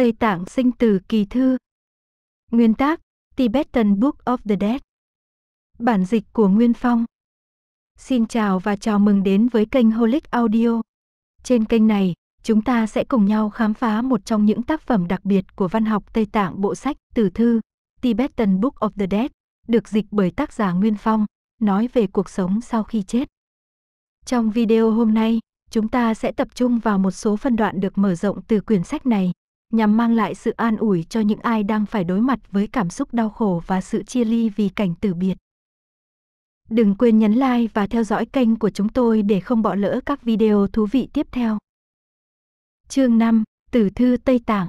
Tây Tạng sinh từ kỳ thư. Nguyên tác Tibetan Book of the Dead. Bản dịch của Nguyên Phong. Xin chào và chào mừng đến với kênh Holic Audio. Trên kênh này, chúng ta sẽ cùng nhau khám phá một trong những tác phẩm đặc biệt của văn học Tây Tạng bộ sách Từ thư Tibetan Book of the Dead, được dịch bởi tác giả Nguyên Phong, nói về cuộc sống sau khi chết. Trong video hôm nay, chúng ta sẽ tập trung vào một số phân đoạn được mở rộng từ quyển sách này, nhằm mang lại sự an ủi cho những ai đang phải đối mặt với cảm xúc đau khổ và sự chia ly vì cảnh tử biệt. Đừng quên nhấn like và theo dõi kênh của chúng tôi để không bỏ lỡ các video thú vị tiếp theo. Chương 5: Tử thư Tây Tạng.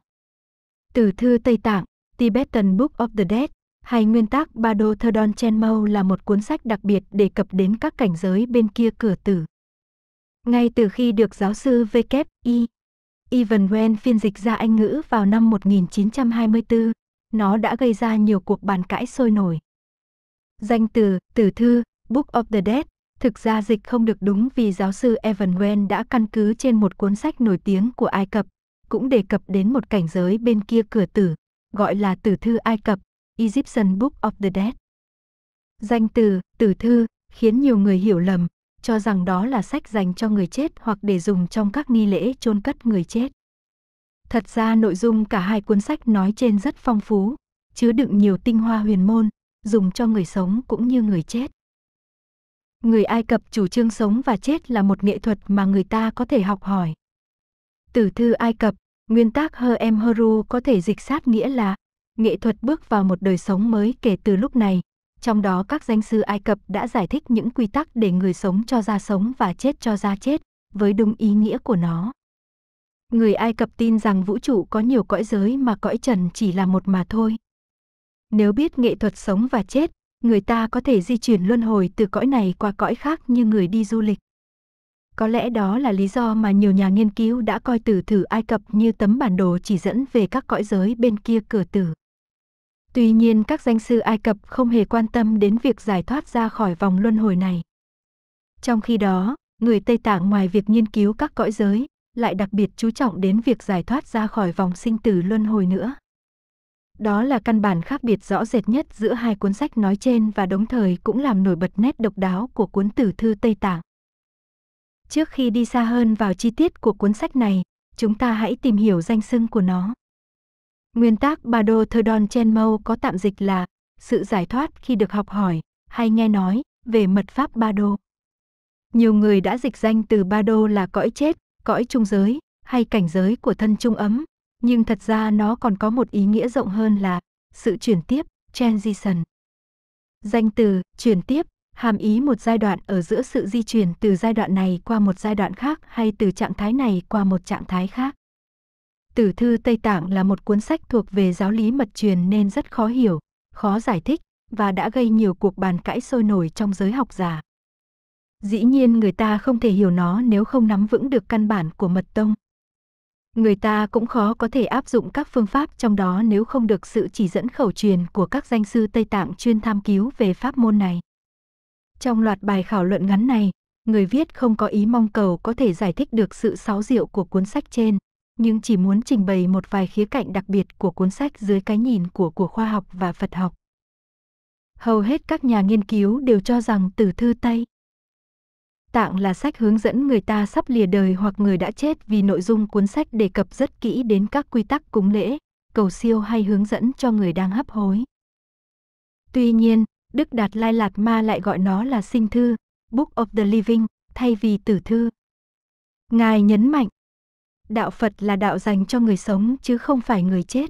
Tử thư Tây Tạng, Tibetan Book of the Dead hay nguyên tác Bado Thodon Chenmau là một cuốn sách đặc biệt đề cập đến các cảnh giới bên kia cửa tử. Ngay từ khi được giáo sư W.I. Ivan Wen phiên dịch ra Anh ngữ vào năm 1924, nó đã gây ra nhiều cuộc bàn cãi sôi nổi. Danh từ, tử thư, Book of the Dead, thực ra dịch không được đúng vì giáo sư Evan Wen đã căn cứ trên một cuốn sách nổi tiếng của Ai Cập, cũng đề cập đến một cảnh giới bên kia cửa tử, gọi là tử thư Ai Cập, Egyptian Book of the Dead. Danh từ, tử thư, khiến nhiều người hiểu lầm, cho rằng đó là sách dành cho người chết hoặc để dùng trong các nghi lễ chôn cất người chết. Thật ra nội dung cả hai cuốn sách nói trên rất phong phú, chứa đựng nhiều tinh hoa huyền môn, dùng cho người sống cũng như người chết. Người Ai Cập chủ trương sống và chết là một nghệ thuật mà người ta có thể học hỏi. Tử thư Ai Cập, nguyên tác Hơ Em Hơ Ru có thể dịch sát nghĩa là nghệ thuật bước vào một đời sống mới kể từ lúc này, trong đó các danh sư Ai Cập đã giải thích những quy tắc để người sống cho ra sống và chết cho ra chết, với đúng ý nghĩa của nó. Người Ai Cập tin rằng vũ trụ có nhiều cõi giới mà cõi trần chỉ là một mà thôi. Nếu biết nghệ thuật sống và chết, người ta có thể di chuyển luân hồi từ cõi này qua cõi khác như người đi du lịch. Có lẽ đó là lý do mà nhiều nhà nghiên cứu đã coi tử thử Ai Cập như tấm bản đồ chỉ dẫn về các cõi giới bên kia cửa tử. Tuy nhiên các danh sư Ai Cập không hề quan tâm đến việc giải thoát ra khỏi vòng luân hồi này. Trong khi đó, người Tây Tạng ngoài việc nghiên cứu các cõi giới, lại đặc biệt chú trọng đến việc giải thoát ra khỏi vòng sinh tử luân hồi nữa. Đó là căn bản khác biệt rõ rệt nhất giữa hai cuốn sách nói trên và đồng thời cũng làm nổi bật nét độc đáo của cuốn tử thư Tây Tạng. Trước khi đi xa hơn vào chi tiết của cuốn sách này, chúng ta hãy tìm hiểu danh xưng của nó. Nguyên tác Bado Thodon Chenmau có tạm dịch là sự giải thoát khi được học hỏi hay nghe nói về mật pháp Bado. Nhiều người đã dịch danh từ Bado là cõi chết, cõi trung giới hay cảnh giới của thân trung ấm, nhưng thật ra nó còn có một ý nghĩa rộng hơn là sự chuyển tiếp, transition. Danh từ chuyển tiếp hàm ý một giai đoạn ở giữa sự di chuyển từ giai đoạn này qua một giai đoạn khác hay từ trạng thái này qua một trạng thái khác. Tử thư Tây Tạng là một cuốn sách thuộc về giáo lý mật truyền nên rất khó hiểu, khó giải thích và đã gây nhiều cuộc bàn cãi sôi nổi trong giới học giả. Dĩ nhiên người ta không thể hiểu nó nếu không nắm vững được căn bản của mật tông. Người ta cũng khó có thể áp dụng các phương pháp trong đó nếu không được sự chỉ dẫn khẩu truyền của các danh sư Tây Tạng chuyên tham cứu về pháp môn này. Trong loạt bài khảo luận ngắn này, người viết không có ý mong cầu có thể giải thích được sự sáo diệu của cuốn sách trên, nhưng chỉ muốn trình bày một vài khía cạnh đặc biệt của cuốn sách dưới cái nhìn của của khoa học và Phật học. Hầu hết các nhà nghiên cứu đều cho rằng từ thư Tây Tạng là sách hướng dẫn người ta sắp lìa đời hoặc người đã chết vì nội dung cuốn sách đề cập rất kỹ đến các quy tắc cúng lễ, cầu siêu hay hướng dẫn cho người đang hấp hối. Tuy nhiên, Đức Đạt Lai Lạt Ma lại gọi nó là sinh thư, Book of the Living, thay vì tử thư. Ngài nhấn mạnh, đạo Phật là đạo dành cho người sống chứ không phải người chết.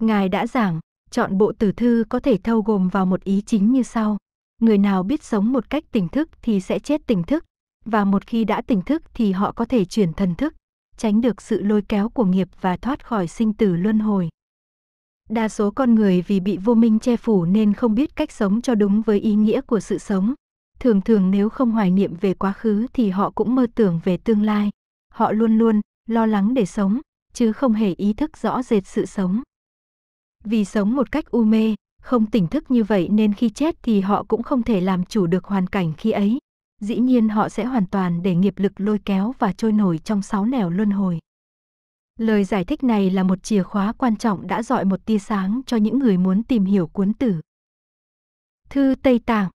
Ngài đã giảng, chọn bộ tử thư có thể thâu gồm vào một ý chính như sau. Người nào biết sống một cách tỉnh thức thì sẽ chết tỉnh thức, và một khi đã tỉnh thức thì họ có thể chuyển thần thức, tránh được sự lôi kéo của nghiệp và thoát khỏi sinh tử luân hồi. Đa số con người vì bị vô minh che phủ nên không biết cách sống cho đúng với ý nghĩa của sự sống. Thường thường nếu không hoài niệm về quá khứ thì họ cũng mơ tưởng về tương lai. Họ luôn luôn lo lắng để sống, chứ không hề ý thức rõ rệt sự sống. Vì sống một cách u mê, không tỉnh thức như vậy nên khi chết thì họ cũng không thể làm chủ được hoàn cảnh khi ấy. Dĩ nhiên họ sẽ hoàn toàn để nghiệp lực lôi kéo và trôi nổi trong sáu nẻo luân hồi. Lời giải thích này là một chìa khóa quan trọng đã dọi một tia sáng cho những người muốn tìm hiểu cuốn tử. Thư Tây Tạng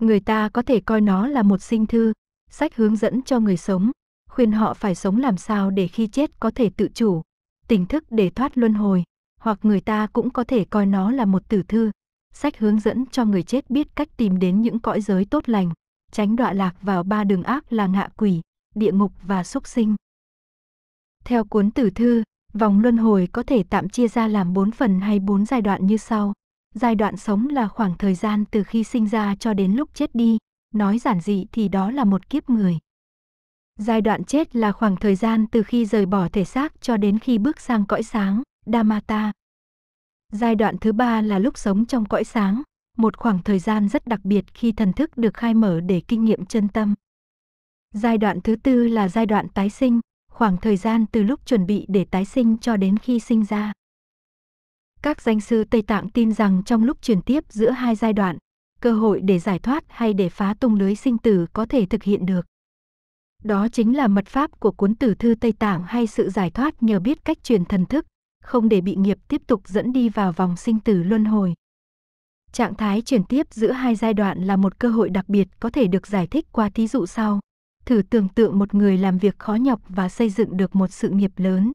Người ta có thể coi nó là một sinh thư, sách hướng dẫn cho người sống, khuyên họ phải sống làm sao để khi chết có thể tự chủ, tỉnh thức để thoát luân hồi, hoặc người ta cũng có thể coi nó là một tử thư. Sách hướng dẫn cho người chết biết cách tìm đến những cõi giới tốt lành, tránh đọa lạc vào ba đường ác là ngạ quỷ, địa ngục và súc sinh. Theo cuốn tử thư, vòng luân hồi có thể tạm chia ra làm bốn phần hay bốn giai đoạn như sau. Giai đoạn sống là khoảng thời gian từ khi sinh ra cho đến lúc chết đi, nói giản dị thì đó là một kiếp người. Giai đoạn chết là khoảng thời gian từ khi rời bỏ thể xác cho đến khi bước sang cõi sáng, Dhammata. Giai đoạn thứ ba là lúc sống trong cõi sáng, một khoảng thời gian rất đặc biệt khi thần thức được khai mở để kinh nghiệm chân tâm. Giai đoạn thứ tư là giai đoạn tái sinh, khoảng thời gian từ lúc chuẩn bị để tái sinh cho đến khi sinh ra. Các danh sư Tây Tạng tin rằng trong lúc chuyển tiếp giữa hai giai đoạn, cơ hội để giải thoát hay để phá tung lưới sinh tử có thể thực hiện được. Đó chính là mật pháp của cuốn tử thư Tây Tạng hay sự giải thoát nhờ biết cách truyền thần thức, không để bị nghiệp tiếp tục dẫn đi vào vòng sinh tử luân hồi. Trạng thái chuyển tiếp giữa hai giai đoạn là một cơ hội đặc biệt có thể được giải thích qua thí dụ sau. Thử tưởng tượng một người làm việc khó nhọc và xây dựng được một sự nghiệp lớn.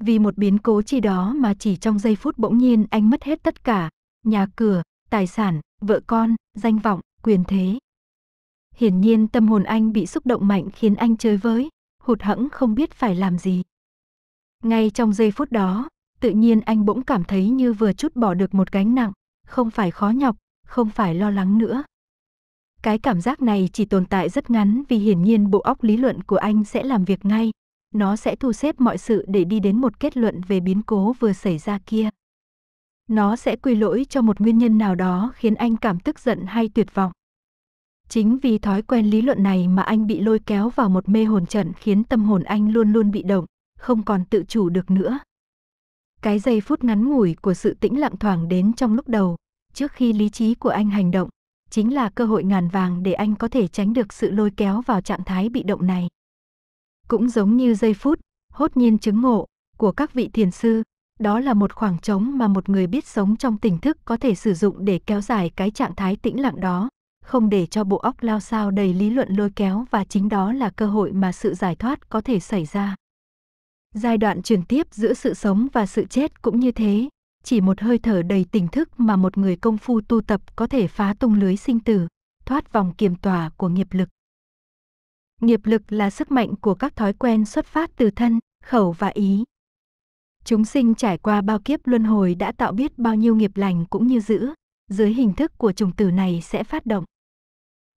Vì một biến cố chi đó mà chỉ trong giây phút bỗng nhiên anh mất hết tất cả, nhà cửa, tài sản, vợ con, danh vọng, quyền thế. Hiển nhiên tâm hồn anh bị xúc động mạnh khiến anh chơi với, hụt hẫng không biết phải làm gì. Ngay trong giây phút đó, tự nhiên anh bỗng cảm thấy như vừa chút bỏ được một gánh nặng, không phải khó nhọc, không phải lo lắng nữa. Cái cảm giác này chỉ tồn tại rất ngắn vì hiển nhiên bộ óc lý luận của anh sẽ làm việc ngay, nó sẽ thu xếp mọi sự để đi đến một kết luận về biến cố vừa xảy ra kia. Nó sẽ quy lỗi cho một nguyên nhân nào đó khiến anh cảm tức giận hay tuyệt vọng. Chính vì thói quen lý luận này mà anh bị lôi kéo vào một mê hồn trận khiến tâm hồn anh luôn luôn bị động, không còn tự chủ được nữa. Cái giây phút ngắn ngủi của sự tĩnh lặng thoảng đến trong lúc đầu, trước khi lý trí của anh hành động, chính là cơ hội ngàn vàng để anh có thể tránh được sự lôi kéo vào trạng thái bị động này. Cũng giống như giây phút, hốt nhiên chứng ngộ, của các vị thiền sư, đó là một khoảng trống mà một người biết sống trong tỉnh thức có thể sử dụng để kéo dài cái trạng thái tĩnh lặng đó không để cho bộ óc lao sao đầy lý luận lôi kéo và chính đó là cơ hội mà sự giải thoát có thể xảy ra. Giai đoạn chuyển tiếp giữa sự sống và sự chết cũng như thế, chỉ một hơi thở đầy tỉnh thức mà một người công phu tu tập có thể phá tung lưới sinh tử, thoát vòng kiềm tỏa của nghiệp lực. Nghiệp lực là sức mạnh của các thói quen xuất phát từ thân, khẩu và ý. Chúng sinh trải qua bao kiếp luân hồi đã tạo biết bao nhiêu nghiệp lành cũng như giữ, dưới hình thức của trùng tử này sẽ phát động.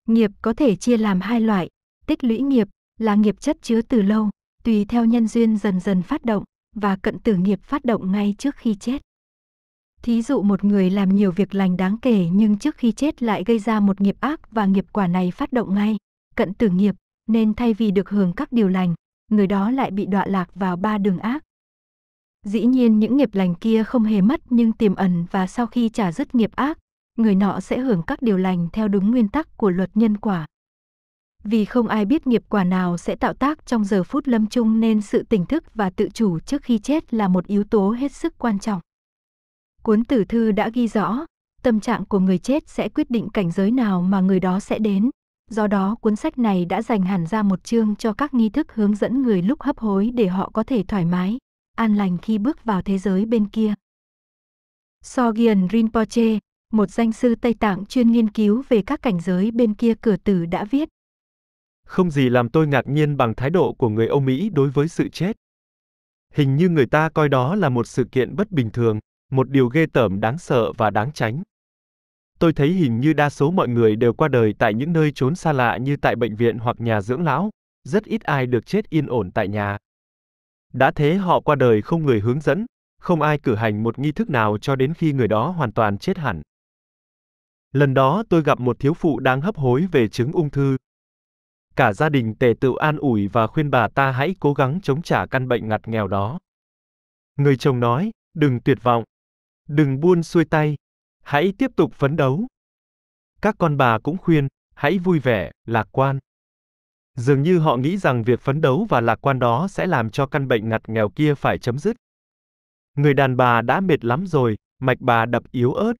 Nghiệp có thể chia làm hai loại, tích lũy nghiệp là nghiệp chất chứa từ lâu, tùy theo nhân duyên dần dần phát động và cận tử nghiệp phát động ngay trước khi chết. Thí dụ một người làm nhiều việc lành đáng kể nhưng trước khi chết lại gây ra một nghiệp ác và nghiệp quả này phát động ngay, cận tử nghiệp, nên thay vì được hưởng các điều lành, người đó lại bị đọa lạc vào ba đường ác. Dĩ nhiên những nghiệp lành kia không hề mất nhưng tiềm ẩn và sau khi trả dứt nghiệp ác người nọ sẽ hưởng các điều lành theo đúng nguyên tắc của luật nhân quả. Vì không ai biết nghiệp quả nào sẽ tạo tác trong giờ phút lâm chung nên sự tỉnh thức và tự chủ trước khi chết là một yếu tố hết sức quan trọng. Cuốn tử thư đã ghi rõ, tâm trạng của người chết sẽ quyết định cảnh giới nào mà người đó sẽ đến. Do đó cuốn sách này đã dành hẳn ra một chương cho các nghi thức hướng dẫn người lúc hấp hối để họ có thể thoải mái, an lành khi bước vào thế giới bên kia. Sogyal Rinpoche, một danh sư Tây Tạng chuyên nghiên cứu về các cảnh giới bên kia cửa tử đã viết. Không gì làm tôi ngạc nhiên bằng thái độ của người Âu Mỹ đối với sự chết. Hình như người ta coi đó là một sự kiện bất bình thường, một điều ghê tởm đáng sợ và đáng tránh. Tôi thấy hình như đa số mọi người đều qua đời tại những nơi trốn xa lạ như tại bệnh viện hoặc nhà dưỡng lão, rất ít ai được chết yên ổn tại nhà. Đã thế họ qua đời không người hướng dẫn, không ai cử hành một nghi thức nào cho đến khi người đó hoàn toàn chết hẳn. Lần đó tôi gặp một thiếu phụ đang hấp hối về chứng ung thư. Cả gia đình tề tự an ủi và khuyên bà ta hãy cố gắng chống trả căn bệnh ngặt nghèo đó. Người chồng nói, đừng tuyệt vọng. Đừng buôn xuôi tay. Hãy tiếp tục phấn đấu. Các con bà cũng khuyên, hãy vui vẻ, lạc quan. Dường như họ nghĩ rằng việc phấn đấu và lạc quan đó sẽ làm cho căn bệnh ngặt nghèo kia phải chấm dứt. Người đàn bà đã mệt lắm rồi, mạch bà đập yếu ớt,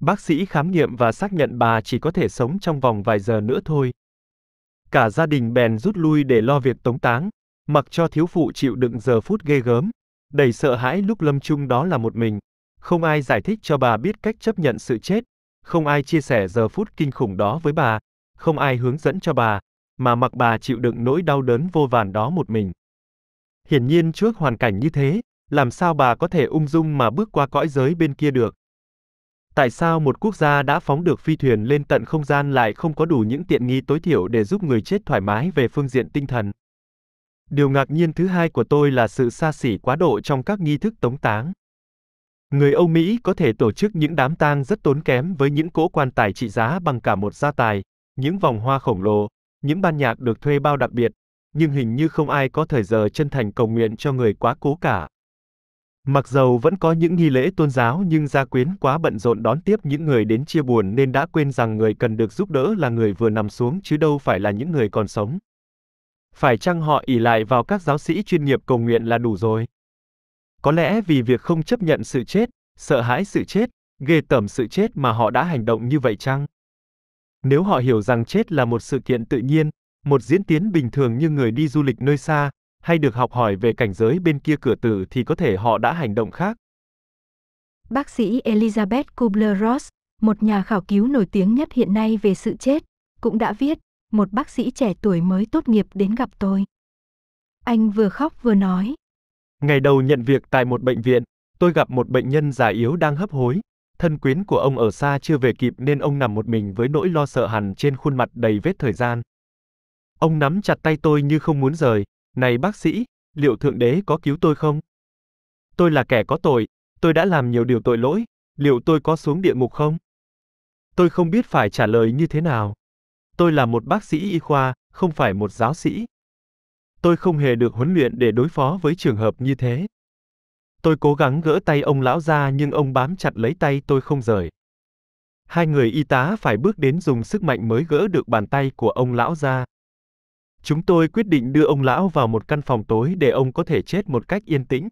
Bác sĩ khám nghiệm và xác nhận bà chỉ có thể sống trong vòng vài giờ nữa thôi. Cả gia đình bèn rút lui để lo việc tống táng, mặc cho thiếu phụ chịu đựng giờ phút ghê gớm, đầy sợ hãi lúc lâm chung đó là một mình. Không ai giải thích cho bà biết cách chấp nhận sự chết, không ai chia sẻ giờ phút kinh khủng đó với bà, không ai hướng dẫn cho bà, mà mặc bà chịu đựng nỗi đau đớn vô vàn đó một mình. Hiển nhiên trước hoàn cảnh như thế, làm sao bà có thể ung dung mà bước qua cõi giới bên kia được? Tại sao một quốc gia đã phóng được phi thuyền lên tận không gian lại không có đủ những tiện nghi tối thiểu để giúp người chết thoải mái về phương diện tinh thần? Điều ngạc nhiên thứ hai của tôi là sự xa xỉ quá độ trong các nghi thức tống táng. Người Âu Mỹ có thể tổ chức những đám tang rất tốn kém với những cỗ quan tài trị giá bằng cả một gia tài, những vòng hoa khổng lồ, những ban nhạc được thuê bao đặc biệt, nhưng hình như không ai có thời giờ chân thành cầu nguyện cho người quá cố cả. Mặc dầu vẫn có những nghi lễ tôn giáo nhưng gia quyến quá bận rộn đón tiếp những người đến chia buồn nên đã quên rằng người cần được giúp đỡ là người vừa nằm xuống chứ đâu phải là những người còn sống. Phải chăng họ ỉ lại vào các giáo sĩ chuyên nghiệp cầu nguyện là đủ rồi? Có lẽ vì việc không chấp nhận sự chết, sợ hãi sự chết, ghê tởm sự chết mà họ đã hành động như vậy chăng? Nếu họ hiểu rằng chết là một sự kiện tự nhiên, một diễn tiến bình thường như người đi du lịch nơi xa, hay được học hỏi về cảnh giới bên kia cửa tử thì có thể họ đã hành động khác. Bác sĩ Elizabeth Kubler-Ross, một nhà khảo cứu nổi tiếng nhất hiện nay về sự chết, cũng đã viết, một bác sĩ trẻ tuổi mới tốt nghiệp đến gặp tôi. Anh vừa khóc vừa nói. Ngày đầu nhận việc tại một bệnh viện, tôi gặp một bệnh nhân già yếu đang hấp hối. Thân quyến của ông ở xa chưa về kịp nên ông nằm một mình với nỗi lo sợ hẳn trên khuôn mặt đầy vết thời gian. Ông nắm chặt tay tôi như không muốn rời, này bác sĩ, liệu Thượng Đế có cứu tôi không? Tôi là kẻ có tội, tôi đã làm nhiều điều tội lỗi, liệu tôi có xuống địa ngục không? Tôi không biết phải trả lời như thế nào. Tôi là một bác sĩ y khoa, không phải một giáo sĩ. Tôi không hề được huấn luyện để đối phó với trường hợp như thế. Tôi cố gắng gỡ tay ông lão ra nhưng ông bám chặt lấy tay tôi không rời. Hai người y tá phải bước đến dùng sức mạnh mới gỡ được bàn tay của ông lão ra. Chúng tôi quyết định đưa ông lão vào một căn phòng tối để ông có thể chết một cách yên tĩnh.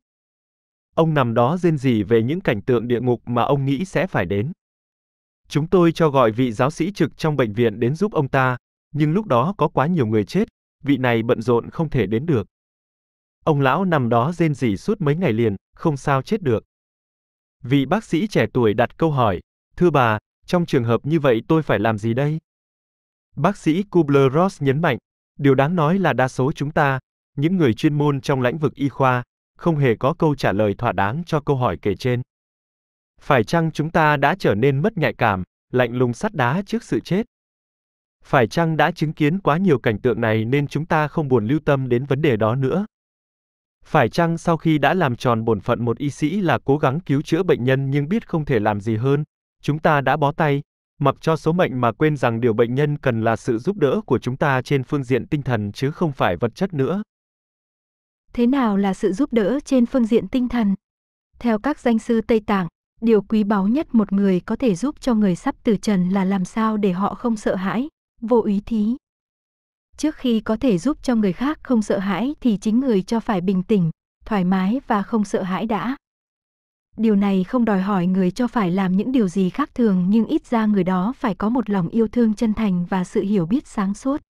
Ông nằm đó rên rỉ về những cảnh tượng địa ngục mà ông nghĩ sẽ phải đến. Chúng tôi cho gọi vị giáo sĩ trực trong bệnh viện đến giúp ông ta, nhưng lúc đó có quá nhiều người chết, vị này bận rộn không thể đến được. Ông lão nằm đó rên rỉ suốt mấy ngày liền, không sao chết được. Vị bác sĩ trẻ tuổi đặt câu hỏi, thưa bà, trong trường hợp như vậy tôi phải làm gì đây? Bác sĩ Kubler-Ross nhấn mạnh, Điều đáng nói là đa số chúng ta, những người chuyên môn trong lĩnh vực y khoa, không hề có câu trả lời thỏa đáng cho câu hỏi kể trên. Phải chăng chúng ta đã trở nên mất nhạy cảm, lạnh lùng sắt đá trước sự chết? Phải chăng đã chứng kiến quá nhiều cảnh tượng này nên chúng ta không buồn lưu tâm đến vấn đề đó nữa? Phải chăng sau khi đã làm tròn bổn phận một y sĩ là cố gắng cứu chữa bệnh nhân nhưng biết không thể làm gì hơn, chúng ta đã bó tay, mặc cho số mệnh mà quên rằng điều bệnh nhân cần là sự giúp đỡ của chúng ta trên phương diện tinh thần chứ không phải vật chất nữa. Thế nào là sự giúp đỡ trên phương diện tinh thần? Theo các danh sư Tây Tạng, điều quý báu nhất một người có thể giúp cho người sắp từ trần là làm sao để họ không sợ hãi, vô ý thí. Trước khi có thể giúp cho người khác không sợ hãi thì chính người cho phải bình tĩnh, thoải mái và không sợ hãi đã. Điều này không đòi hỏi người cho phải làm những điều gì khác thường nhưng ít ra người đó phải có một lòng yêu thương chân thành và sự hiểu biết sáng suốt.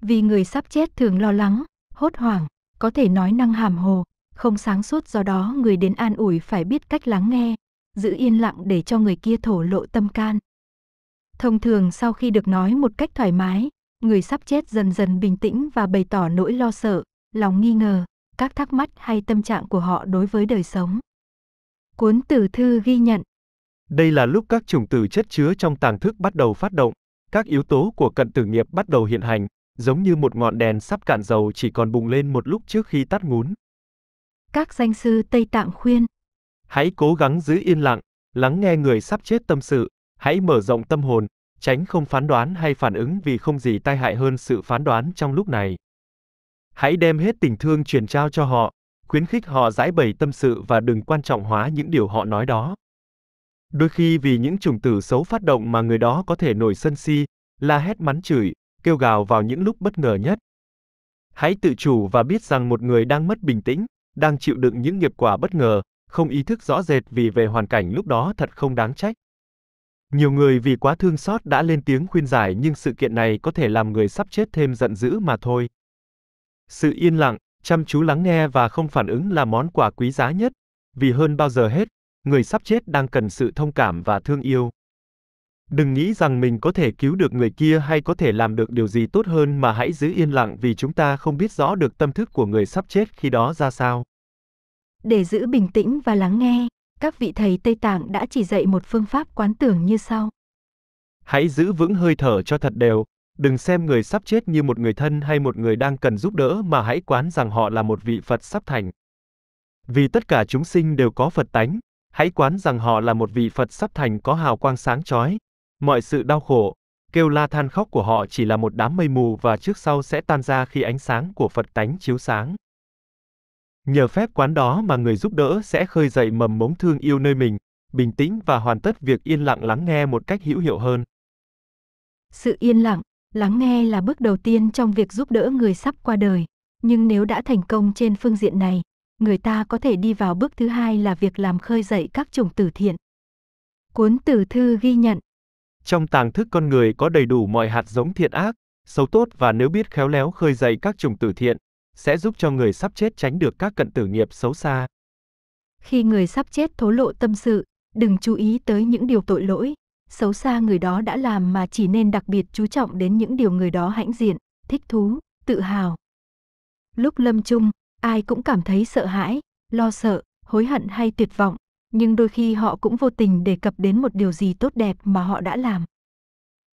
Vì người sắp chết thường lo lắng, hốt hoảng, có thể nói năng hàm hồ, không sáng suốt do đó người đến an ủi phải biết cách lắng nghe, giữ yên lặng để cho người kia thổ lộ tâm can. Thông thường sau khi được nói một cách thoải mái, người sắp chết dần dần bình tĩnh và bày tỏ nỗi lo sợ, lòng nghi ngờ, các thắc mắc hay tâm trạng của họ đối với đời sống. Cuốn tử thư ghi nhận. Đây là lúc các chủng tử chất chứa trong tàng thức bắt đầu phát động, các yếu tố của cận tử nghiệp bắt đầu hiện hành, giống như một ngọn đèn sắp cạn dầu chỉ còn bùng lên một lúc trước khi tắt ngún. Các danh sư Tây Tạng khuyên. Hãy cố gắng giữ yên lặng, lắng nghe người sắp chết tâm sự, hãy mở rộng tâm hồn, tránh không phán đoán hay phản ứng vì không gì tai hại hơn sự phán đoán trong lúc này. Hãy đem hết tình thương truyền trao cho họ, khuyến khích họ giải bày tâm sự và đừng quan trọng hóa những điều họ nói đó. Đôi khi vì những trùng tử xấu phát động mà người đó có thể nổi sân si, la hét mắng chửi, kêu gào vào những lúc bất ngờ nhất. Hãy tự chủ và biết rằng một người đang mất bình tĩnh, đang chịu đựng những nghiệp quả bất ngờ, không ý thức rõ rệt vì về hoàn cảnh lúc đó thật không đáng trách. Nhiều người vì quá thương xót đã lên tiếng khuyên giải nhưng sự kiện này có thể làm người sắp chết thêm giận dữ mà thôi. Sự yên lặng, Chăm chú lắng nghe và không phản ứng là món quà quý giá nhất, vì hơn bao giờ hết, người sắp chết đang cần sự thông cảm và thương yêu. Đừng nghĩ rằng mình có thể cứu được người kia hay có thể làm được điều gì tốt hơn mà hãy giữ yên lặng vì chúng ta không biết rõ được tâm thức của người sắp chết khi đó ra sao. Để giữ bình tĩnh và lắng nghe, các vị thầy Tây Tạng đã chỉ dạy một phương pháp quán tưởng như sau. Hãy giữ vững hơi thở cho thật đều, Đừng xem người sắp chết như một người thân hay một người đang cần giúp đỡ mà hãy quán rằng họ là một vị Phật sắp thành. Vì tất cả chúng sinh đều có Phật tánh, hãy quán rằng họ là một vị Phật sắp thành có hào quang sáng chói. Mọi sự đau khổ, kêu la than khóc của họ chỉ là một đám mây mù và trước sau sẽ tan ra khi ánh sáng của Phật tánh chiếu sáng. Nhờ phép quán đó mà người giúp đỡ sẽ khơi dậy mầm mống thương yêu nơi mình, bình tĩnh và hoàn tất việc yên lặng lắng nghe một cách hữu hiệu hơn. Sự yên lặng lắng nghe là bước đầu tiên trong việc giúp đỡ người sắp qua đời nhưng nếu đã thành công trên phương diện này người ta có thể đi vào bước thứ hai là việc làm khơi dậy các chủng tử thiện cuốn tử thư ghi nhận trong tàng thức con người có đầy đủ mọi hạt giống thiện ác xấu tốt và nếu biết khéo léo khơi dậy các chủng tử thiện sẽ giúp cho người sắp chết tránh được các cận tử nghiệp xấu xa khi người sắp chết thố lộ tâm sự đừng chú ý tới những điều tội lỗi xấu xa người đó đã làm mà chỉ nên đặc biệt chú trọng đến những điều người đó hãnh diện, thích thú, tự hào. Lúc lâm chung, ai cũng cảm thấy sợ hãi, lo sợ, hối hận hay tuyệt vọng, nhưng đôi khi họ cũng vô tình đề cập đến một điều gì tốt đẹp mà họ đã làm.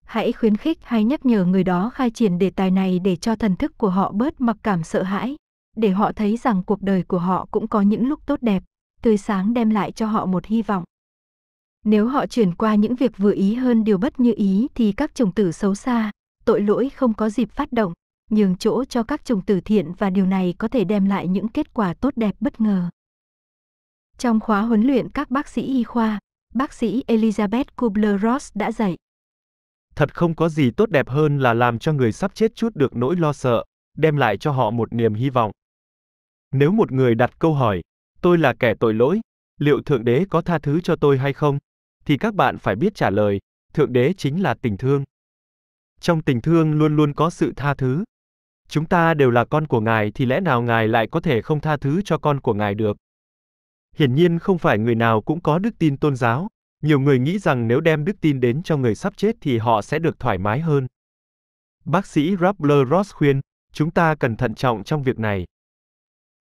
Hãy khuyến khích hay nhắc nhở người đó khai triển đề tài này để cho thần thức của họ bớt mặc cảm sợ hãi, để họ thấy rằng cuộc đời của họ cũng có những lúc tốt đẹp, tươi sáng đem lại cho họ một hy vọng. Nếu họ chuyển qua những việc vừa ý hơn điều bất như ý thì các chủng tử xấu xa, tội lỗi không có dịp phát động, nhường chỗ cho các chủng tử thiện và điều này có thể đem lại những kết quả tốt đẹp bất ngờ. Trong khóa huấn luyện các bác sĩ y khoa, bác sĩ Elizabeth Kubler-Ross đã dạy. Thật không có gì tốt đẹp hơn là làm cho người sắp chết chút được nỗi lo sợ, đem lại cho họ một niềm hy vọng. Nếu một người đặt câu hỏi, tôi là kẻ tội lỗi, liệu Thượng Đế có tha thứ cho tôi hay không? thì các bạn phải biết trả lời, Thượng Đế chính là tình thương. Trong tình thương luôn luôn có sự tha thứ. Chúng ta đều là con của Ngài thì lẽ nào Ngài lại có thể không tha thứ cho con của Ngài được? Hiển nhiên không phải người nào cũng có đức tin tôn giáo, nhiều người nghĩ rằng nếu đem đức tin đến cho người sắp chết thì họ sẽ được thoải mái hơn. Bác sĩ Rappler Ross khuyên, chúng ta cần thận trọng trong việc này.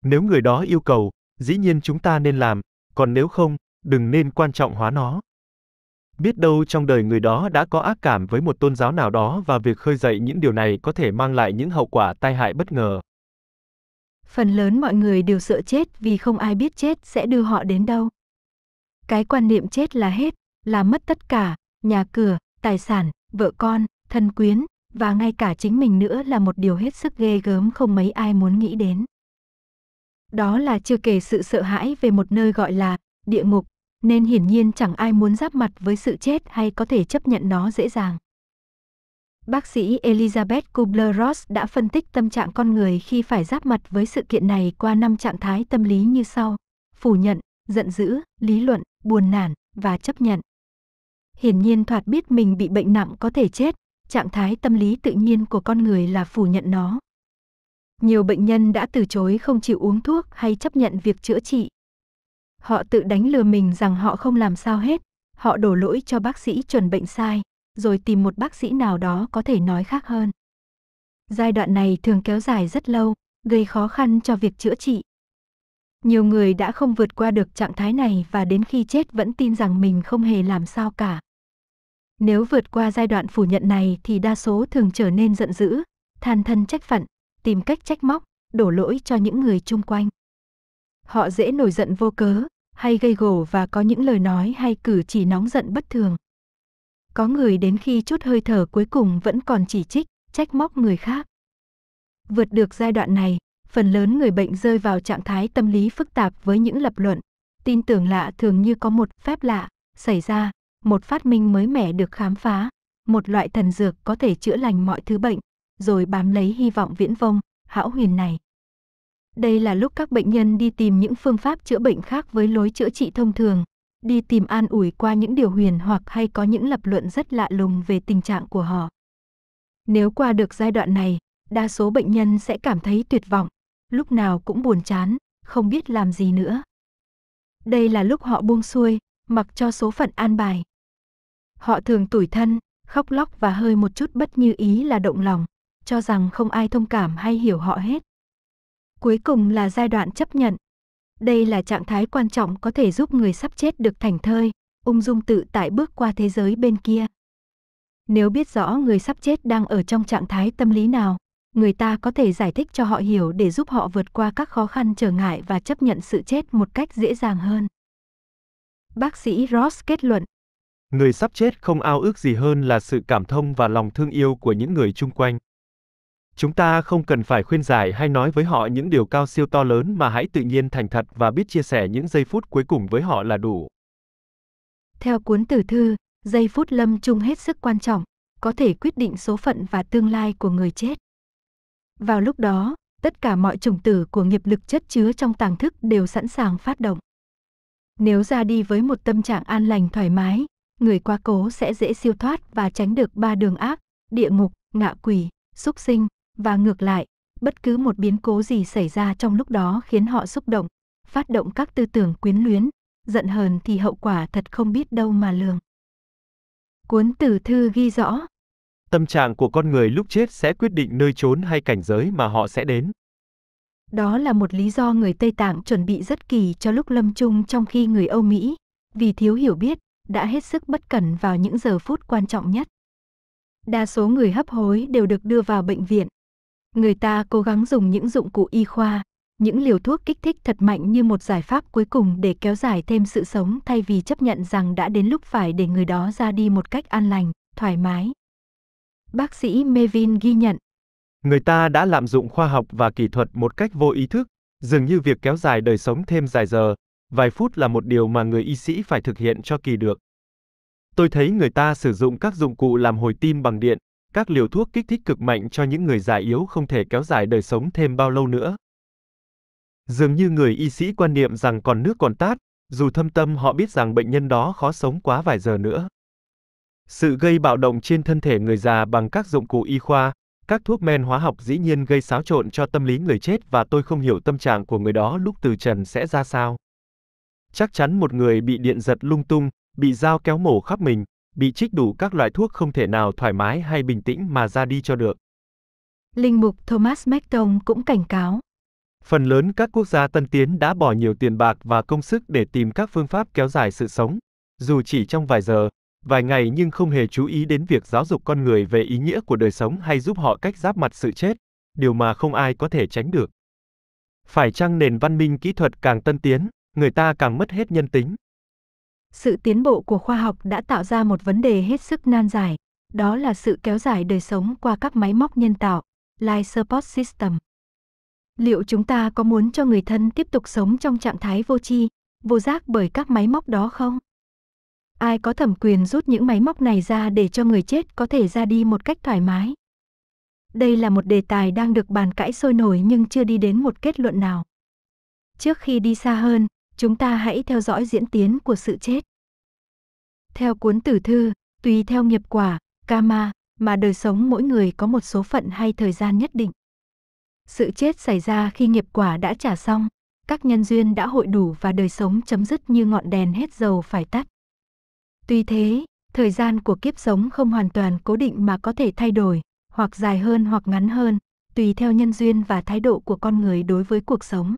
Nếu người đó yêu cầu, dĩ nhiên chúng ta nên làm, còn nếu không, đừng nên quan trọng hóa nó. Biết đâu trong đời người đó đã có ác cảm với một tôn giáo nào đó và việc khơi dậy những điều này có thể mang lại những hậu quả tai hại bất ngờ. Phần lớn mọi người đều sợ chết vì không ai biết chết sẽ đưa họ đến đâu. Cái quan niệm chết là hết, là mất tất cả, nhà cửa, tài sản, vợ con, thân quyến, và ngay cả chính mình nữa là một điều hết sức ghê gớm không mấy ai muốn nghĩ đến. Đó là chưa kể sự sợ hãi về một nơi gọi là địa ngục, nên hiển nhiên chẳng ai muốn giáp mặt với sự chết hay có thể chấp nhận nó dễ dàng. Bác sĩ Elizabeth Kubler-Ross đã phân tích tâm trạng con người khi phải giáp mặt với sự kiện này qua năm trạng thái tâm lý như sau: phủ nhận, giận dữ, lý luận, buồn nản và chấp nhận. Hiển nhiên thoạt biết mình bị bệnh nặng có thể chết, trạng thái tâm lý tự nhiên của con người là phủ nhận nó. Nhiều bệnh nhân đã từ chối không chịu uống thuốc hay chấp nhận việc chữa trị Họ tự đánh lừa mình rằng họ không làm sao hết, họ đổ lỗi cho bác sĩ chuẩn bệnh sai, rồi tìm một bác sĩ nào đó có thể nói khác hơn. Giai đoạn này thường kéo dài rất lâu, gây khó khăn cho việc chữa trị. Nhiều người đã không vượt qua được trạng thái này và đến khi chết vẫn tin rằng mình không hề làm sao cả. Nếu vượt qua giai đoạn phủ nhận này thì đa số thường trở nên giận dữ, than thân trách phận, tìm cách trách móc, đổ lỗi cho những người chung quanh họ dễ nổi giận vô cớ, hay gây gổ và có những lời nói hay cử chỉ nóng giận bất thường. Có người đến khi chút hơi thở cuối cùng vẫn còn chỉ trích, trách móc người khác. Vượt được giai đoạn này, phần lớn người bệnh rơi vào trạng thái tâm lý phức tạp với những lập luận, tin tưởng lạ thường như có một phép lạ xảy ra, một phát minh mới mẻ được khám phá, một loại thần dược có thể chữa lành mọi thứ bệnh, rồi bám lấy hy vọng viễn vông, hão huyền này. Đây là lúc các bệnh nhân đi tìm những phương pháp chữa bệnh khác với lối chữa trị thông thường, đi tìm an ủi qua những điều huyền hoặc hay có những lập luận rất lạ lùng về tình trạng của họ. Nếu qua được giai đoạn này, đa số bệnh nhân sẽ cảm thấy tuyệt vọng, lúc nào cũng buồn chán, không biết làm gì nữa. Đây là lúc họ buông xuôi, mặc cho số phận an bài. Họ thường tủi thân, khóc lóc và hơi một chút bất như ý là động lòng, cho rằng không ai thông cảm hay hiểu họ hết. Cuối cùng là giai đoạn chấp nhận. Đây là trạng thái quan trọng có thể giúp người sắp chết được thành thơi, ung dung tự tại bước qua thế giới bên kia. Nếu biết rõ người sắp chết đang ở trong trạng thái tâm lý nào, người ta có thể giải thích cho họ hiểu để giúp họ vượt qua các khó khăn trở ngại và chấp nhận sự chết một cách dễ dàng hơn. Bác sĩ Ross kết luận, người sắp chết không ao ước gì hơn là sự cảm thông và lòng thương yêu của những người chung quanh. Chúng ta không cần phải khuyên giải hay nói với họ những điều cao siêu to lớn mà hãy tự nhiên thành thật và biết chia sẻ những giây phút cuối cùng với họ là đủ. Theo cuốn tử thư, giây phút lâm chung hết sức quan trọng, có thể quyết định số phận và tương lai của người chết. Vào lúc đó, tất cả mọi chủng tử của nghiệp lực chất chứa trong tàng thức đều sẵn sàng phát động. Nếu ra đi với một tâm trạng an lành thoải mái, người quá cố sẽ dễ siêu thoát và tránh được ba đường ác, địa ngục, ngạ quỷ, súc sinh và ngược lại, bất cứ một biến cố gì xảy ra trong lúc đó khiến họ xúc động, phát động các tư tưởng quyến luyến, giận hờn thì hậu quả thật không biết đâu mà lường. Cuốn tử thư ghi rõ. Tâm trạng của con người lúc chết sẽ quyết định nơi trốn hay cảnh giới mà họ sẽ đến. Đó là một lý do người Tây Tạng chuẩn bị rất kỳ cho lúc lâm chung trong khi người Âu Mỹ, vì thiếu hiểu biết, đã hết sức bất cẩn vào những giờ phút quan trọng nhất. Đa số người hấp hối đều được đưa vào bệnh viện, Người ta cố gắng dùng những dụng cụ y khoa, những liều thuốc kích thích thật mạnh như một giải pháp cuối cùng để kéo dài thêm sự sống thay vì chấp nhận rằng đã đến lúc phải để người đó ra đi một cách an lành, thoải mái. Bác sĩ Mevin ghi nhận. Người ta đã lạm dụng khoa học và kỹ thuật một cách vô ý thức, dường như việc kéo dài đời sống thêm dài giờ, vài phút là một điều mà người y sĩ phải thực hiện cho kỳ được. Tôi thấy người ta sử dụng các dụng cụ làm hồi tim bằng điện, các liều thuốc kích thích cực mạnh cho những người già yếu không thể kéo dài đời sống thêm bao lâu nữa. Dường như người y sĩ quan niệm rằng còn nước còn tát, dù thâm tâm họ biết rằng bệnh nhân đó khó sống quá vài giờ nữa. Sự gây bạo động trên thân thể người già bằng các dụng cụ y khoa, các thuốc men hóa học dĩ nhiên gây xáo trộn cho tâm lý người chết và tôi không hiểu tâm trạng của người đó lúc từ trần sẽ ra sao. Chắc chắn một người bị điện giật lung tung, bị dao kéo mổ khắp mình, bị trích đủ các loại thuốc không thể nào thoải mái hay bình tĩnh mà ra đi cho được. Linh mục Thomas Merton cũng cảnh cáo. Phần lớn các quốc gia tân tiến đã bỏ nhiều tiền bạc và công sức để tìm các phương pháp kéo dài sự sống, dù chỉ trong vài giờ, vài ngày nhưng không hề chú ý đến việc giáo dục con người về ý nghĩa của đời sống hay giúp họ cách giáp mặt sự chết, điều mà không ai có thể tránh được. Phải chăng nền văn minh kỹ thuật càng tân tiến, người ta càng mất hết nhân tính, sự tiến bộ của khoa học đã tạo ra một vấn đề hết sức nan giải, đó là sự kéo dài đời sống qua các máy móc nhân tạo, life support system. Liệu chúng ta có muốn cho người thân tiếp tục sống trong trạng thái vô tri, vô giác bởi các máy móc đó không? Ai có thẩm quyền rút những máy móc này ra để cho người chết có thể ra đi một cách thoải mái? Đây là một đề tài đang được bàn cãi sôi nổi nhưng chưa đi đến một kết luận nào. Trước khi đi xa hơn, chúng ta hãy theo dõi diễn tiến của sự chết. Theo cuốn tử thư, tùy theo nghiệp quả, karma, mà đời sống mỗi người có một số phận hay thời gian nhất định. Sự chết xảy ra khi nghiệp quả đã trả xong, các nhân duyên đã hội đủ và đời sống chấm dứt như ngọn đèn hết dầu phải tắt. Tuy thế, thời gian của kiếp sống không hoàn toàn cố định mà có thể thay đổi, hoặc dài hơn hoặc ngắn hơn, tùy theo nhân duyên và thái độ của con người đối với cuộc sống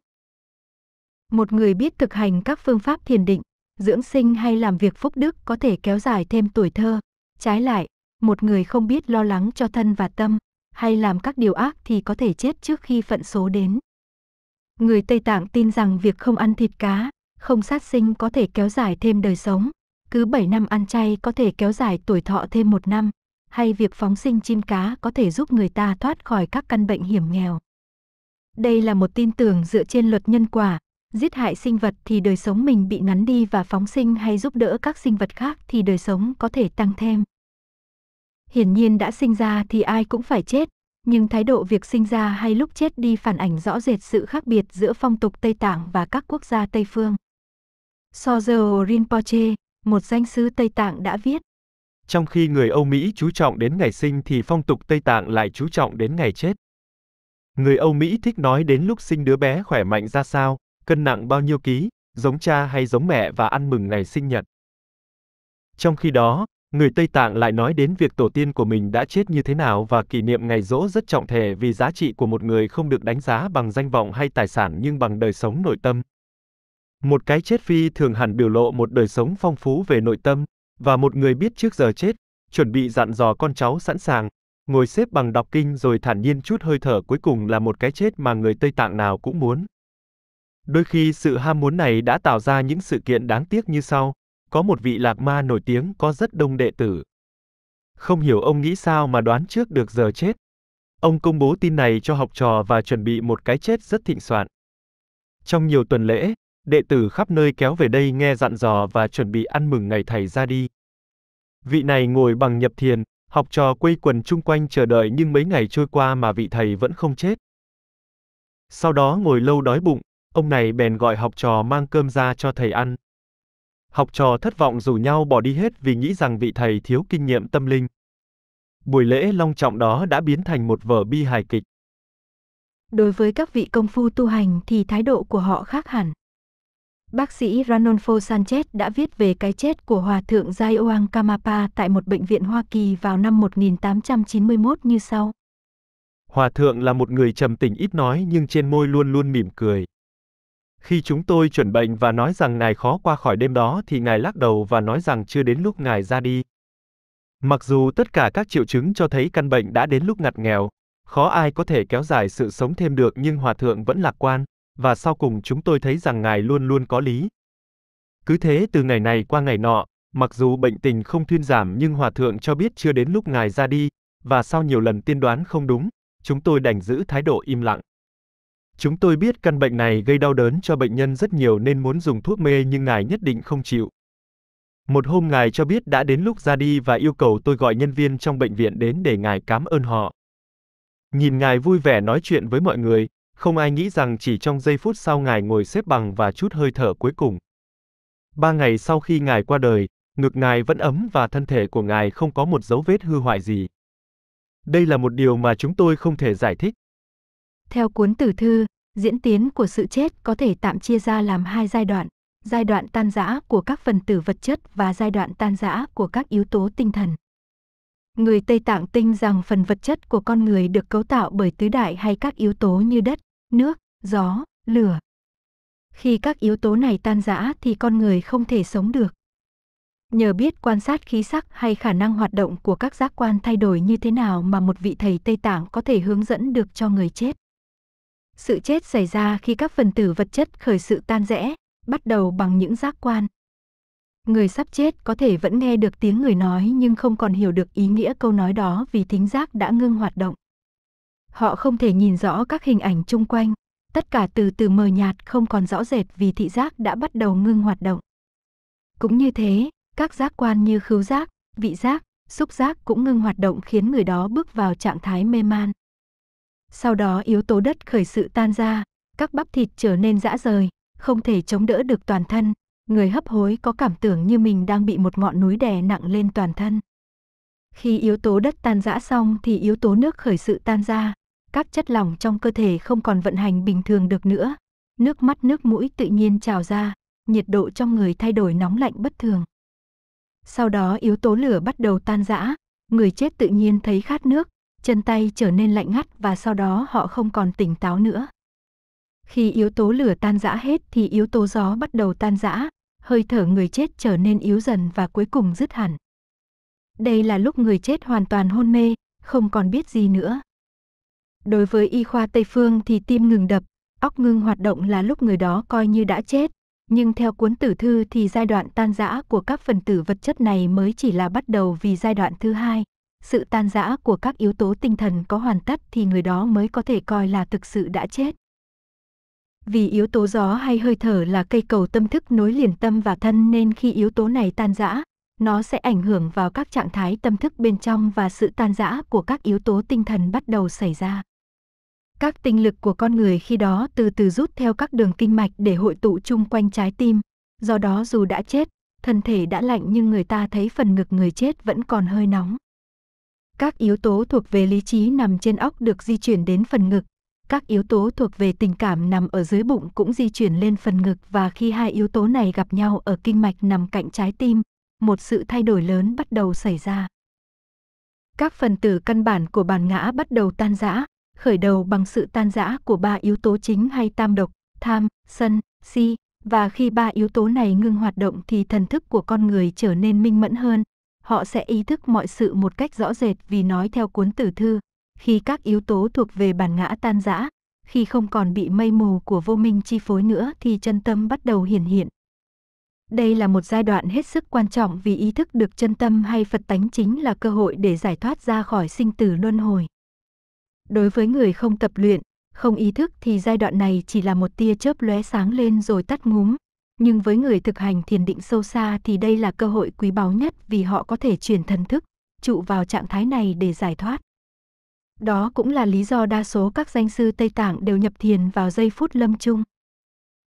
một người biết thực hành các phương pháp thiền định, dưỡng sinh hay làm việc phúc đức có thể kéo dài thêm tuổi thơ. Trái lại, một người không biết lo lắng cho thân và tâm, hay làm các điều ác thì có thể chết trước khi phận số đến. Người Tây Tạng tin rằng việc không ăn thịt cá, không sát sinh có thể kéo dài thêm đời sống, cứ 7 năm ăn chay có thể kéo dài tuổi thọ thêm một năm, hay việc phóng sinh chim cá có thể giúp người ta thoát khỏi các căn bệnh hiểm nghèo. Đây là một tin tưởng dựa trên luật nhân quả, giết hại sinh vật thì đời sống mình bị ngắn đi và phóng sinh hay giúp đỡ các sinh vật khác thì đời sống có thể tăng thêm. Hiển nhiên đã sinh ra thì ai cũng phải chết, nhưng thái độ việc sinh ra hay lúc chết đi phản ảnh rõ rệt sự khác biệt giữa phong tục Tây Tạng và các quốc gia Tây phương. Sozeo Rinpoche, một danh sư Tây Tạng đã viết. Trong khi người Âu Mỹ chú trọng đến ngày sinh thì phong tục Tây Tạng lại chú trọng đến ngày chết. Người Âu Mỹ thích nói đến lúc sinh đứa bé khỏe mạnh ra sao, cân nặng bao nhiêu ký, giống cha hay giống mẹ và ăn mừng ngày sinh nhật. Trong khi đó, người Tây Tạng lại nói đến việc tổ tiên của mình đã chết như thế nào và kỷ niệm ngày rỗ rất trọng thể vì giá trị của một người không được đánh giá bằng danh vọng hay tài sản nhưng bằng đời sống nội tâm. Một cái chết phi thường hẳn biểu lộ một đời sống phong phú về nội tâm, và một người biết trước giờ chết, chuẩn bị dặn dò con cháu sẵn sàng, ngồi xếp bằng đọc kinh rồi thản nhiên chút hơi thở cuối cùng là một cái chết mà người Tây Tạng nào cũng muốn. Đôi khi sự ham muốn này đã tạo ra những sự kiện đáng tiếc như sau. Có một vị lạc ma nổi tiếng có rất đông đệ tử. Không hiểu ông nghĩ sao mà đoán trước được giờ chết. Ông công bố tin này cho học trò và chuẩn bị một cái chết rất thịnh soạn. Trong nhiều tuần lễ, đệ tử khắp nơi kéo về đây nghe dặn dò và chuẩn bị ăn mừng ngày thầy ra đi. Vị này ngồi bằng nhập thiền, học trò quây quần chung quanh chờ đợi nhưng mấy ngày trôi qua mà vị thầy vẫn không chết. Sau đó ngồi lâu đói bụng, Ông này bèn gọi học trò mang cơm ra cho thầy ăn. Học trò thất vọng rủ nhau bỏ đi hết vì nghĩ rằng vị thầy thiếu kinh nghiệm tâm linh. Buổi lễ long trọng đó đã biến thành một vở bi hài kịch. Đối với các vị công phu tu hành thì thái độ của họ khác hẳn. Bác sĩ Ranolfo Sanchez đã viết về cái chết của Hòa thượng Giai Kamapa tại một bệnh viện Hoa Kỳ vào năm 1891 như sau. Hòa thượng là một người trầm tĩnh ít nói nhưng trên môi luôn luôn mỉm cười. Khi chúng tôi chuẩn bệnh và nói rằng ngài khó qua khỏi đêm đó thì ngài lắc đầu và nói rằng chưa đến lúc ngài ra đi. Mặc dù tất cả các triệu chứng cho thấy căn bệnh đã đến lúc ngặt nghèo, khó ai có thể kéo dài sự sống thêm được nhưng hòa thượng vẫn lạc quan, và sau cùng chúng tôi thấy rằng ngài luôn luôn có lý. Cứ thế từ ngày này qua ngày nọ, mặc dù bệnh tình không thuyên giảm nhưng hòa thượng cho biết chưa đến lúc ngài ra đi, và sau nhiều lần tiên đoán không đúng, chúng tôi đành giữ thái độ im lặng. Chúng tôi biết căn bệnh này gây đau đớn cho bệnh nhân rất nhiều nên muốn dùng thuốc mê nhưng ngài nhất định không chịu. Một hôm ngài cho biết đã đến lúc ra đi và yêu cầu tôi gọi nhân viên trong bệnh viện đến để ngài cảm ơn họ. Nhìn ngài vui vẻ nói chuyện với mọi người, không ai nghĩ rằng chỉ trong giây phút sau ngài ngồi xếp bằng và chút hơi thở cuối cùng. Ba ngày sau khi ngài qua đời, ngực ngài vẫn ấm và thân thể của ngài không có một dấu vết hư hoại gì. Đây là một điều mà chúng tôi không thể giải thích, theo cuốn tử thư, diễn tiến của sự chết có thể tạm chia ra làm hai giai đoạn, giai đoạn tan rã của các phần tử vật chất và giai đoạn tan rã của các yếu tố tinh thần. Người Tây Tạng tin rằng phần vật chất của con người được cấu tạo bởi tứ đại hay các yếu tố như đất, nước, gió, lửa. Khi các yếu tố này tan rã thì con người không thể sống được. Nhờ biết quan sát khí sắc hay khả năng hoạt động của các giác quan thay đổi như thế nào mà một vị thầy Tây Tạng có thể hướng dẫn được cho người chết. Sự chết xảy ra khi các phần tử vật chất khởi sự tan rẽ, bắt đầu bằng những giác quan. Người sắp chết có thể vẫn nghe được tiếng người nói nhưng không còn hiểu được ý nghĩa câu nói đó vì thính giác đã ngưng hoạt động. Họ không thể nhìn rõ các hình ảnh chung quanh, tất cả từ từ mờ nhạt không còn rõ rệt vì thị giác đã bắt đầu ngưng hoạt động. Cũng như thế, các giác quan như khứu giác, vị giác, xúc giác cũng ngưng hoạt động khiến người đó bước vào trạng thái mê man. Sau đó yếu tố đất khởi sự tan ra, các bắp thịt trở nên rã rời, không thể chống đỡ được toàn thân. Người hấp hối có cảm tưởng như mình đang bị một ngọn núi đè nặng lên toàn thân. Khi yếu tố đất tan rã xong thì yếu tố nước khởi sự tan ra, các chất lỏng trong cơ thể không còn vận hành bình thường được nữa. Nước mắt nước mũi tự nhiên trào ra, nhiệt độ trong người thay đổi nóng lạnh bất thường. Sau đó yếu tố lửa bắt đầu tan rã, người chết tự nhiên thấy khát nước, chân tay trở nên lạnh ngắt và sau đó họ không còn tỉnh táo nữa. Khi yếu tố lửa tan rã hết thì yếu tố gió bắt đầu tan rã, hơi thở người chết trở nên yếu dần và cuối cùng dứt hẳn. Đây là lúc người chết hoàn toàn hôn mê, không còn biết gì nữa. Đối với y khoa Tây Phương thì tim ngừng đập, óc ngưng hoạt động là lúc người đó coi như đã chết, nhưng theo cuốn tử thư thì giai đoạn tan rã của các phần tử vật chất này mới chỉ là bắt đầu vì giai đoạn thứ hai sự tan rã của các yếu tố tinh thần có hoàn tất thì người đó mới có thể coi là thực sự đã chết. Vì yếu tố gió hay hơi thở là cây cầu tâm thức nối liền tâm và thân nên khi yếu tố này tan rã, nó sẽ ảnh hưởng vào các trạng thái tâm thức bên trong và sự tan rã của các yếu tố tinh thần bắt đầu xảy ra. Các tinh lực của con người khi đó từ từ rút theo các đường kinh mạch để hội tụ chung quanh trái tim, do đó dù đã chết, thân thể đã lạnh nhưng người ta thấy phần ngực người chết vẫn còn hơi nóng. Các yếu tố thuộc về lý trí nằm trên óc được di chuyển đến phần ngực. Các yếu tố thuộc về tình cảm nằm ở dưới bụng cũng di chuyển lên phần ngực và khi hai yếu tố này gặp nhau ở kinh mạch nằm cạnh trái tim, một sự thay đổi lớn bắt đầu xảy ra. Các phần tử căn bản của bản ngã bắt đầu tan rã, khởi đầu bằng sự tan rã của ba yếu tố chính hay tam độc, tham, sân, si, và khi ba yếu tố này ngưng hoạt động thì thần thức của con người trở nên minh mẫn hơn, họ sẽ ý thức mọi sự một cách rõ rệt vì nói theo cuốn tử thư, khi các yếu tố thuộc về bản ngã tan rã, khi không còn bị mây mù của vô minh chi phối nữa thì chân tâm bắt đầu hiển hiện. Đây là một giai đoạn hết sức quan trọng vì ý thức được chân tâm hay Phật tánh chính là cơ hội để giải thoát ra khỏi sinh tử luân hồi. Đối với người không tập luyện, không ý thức thì giai đoạn này chỉ là một tia chớp lóe sáng lên rồi tắt ngúm, nhưng với người thực hành thiền định sâu xa thì đây là cơ hội quý báu nhất vì họ có thể chuyển thần thức, trụ vào trạng thái này để giải thoát. Đó cũng là lý do đa số các danh sư Tây Tạng đều nhập thiền vào giây phút lâm chung.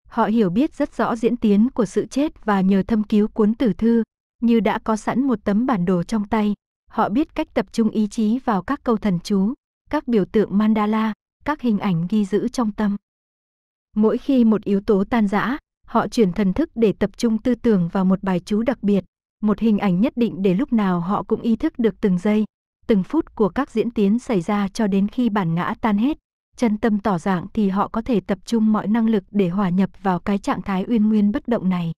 Họ hiểu biết rất rõ diễn tiến của sự chết và nhờ thâm cứu cuốn tử thư, như đã có sẵn một tấm bản đồ trong tay, họ biết cách tập trung ý chí vào các câu thần chú, các biểu tượng mandala, các hình ảnh ghi giữ trong tâm. Mỗi khi một yếu tố tan rã, Họ chuyển thần thức để tập trung tư tưởng vào một bài chú đặc biệt, một hình ảnh nhất định để lúc nào họ cũng ý thức được từng giây, từng phút của các diễn tiến xảy ra cho đến khi bản ngã tan hết. Chân tâm tỏ dạng thì họ có thể tập trung mọi năng lực để hòa nhập vào cái trạng thái uyên nguyên bất động này.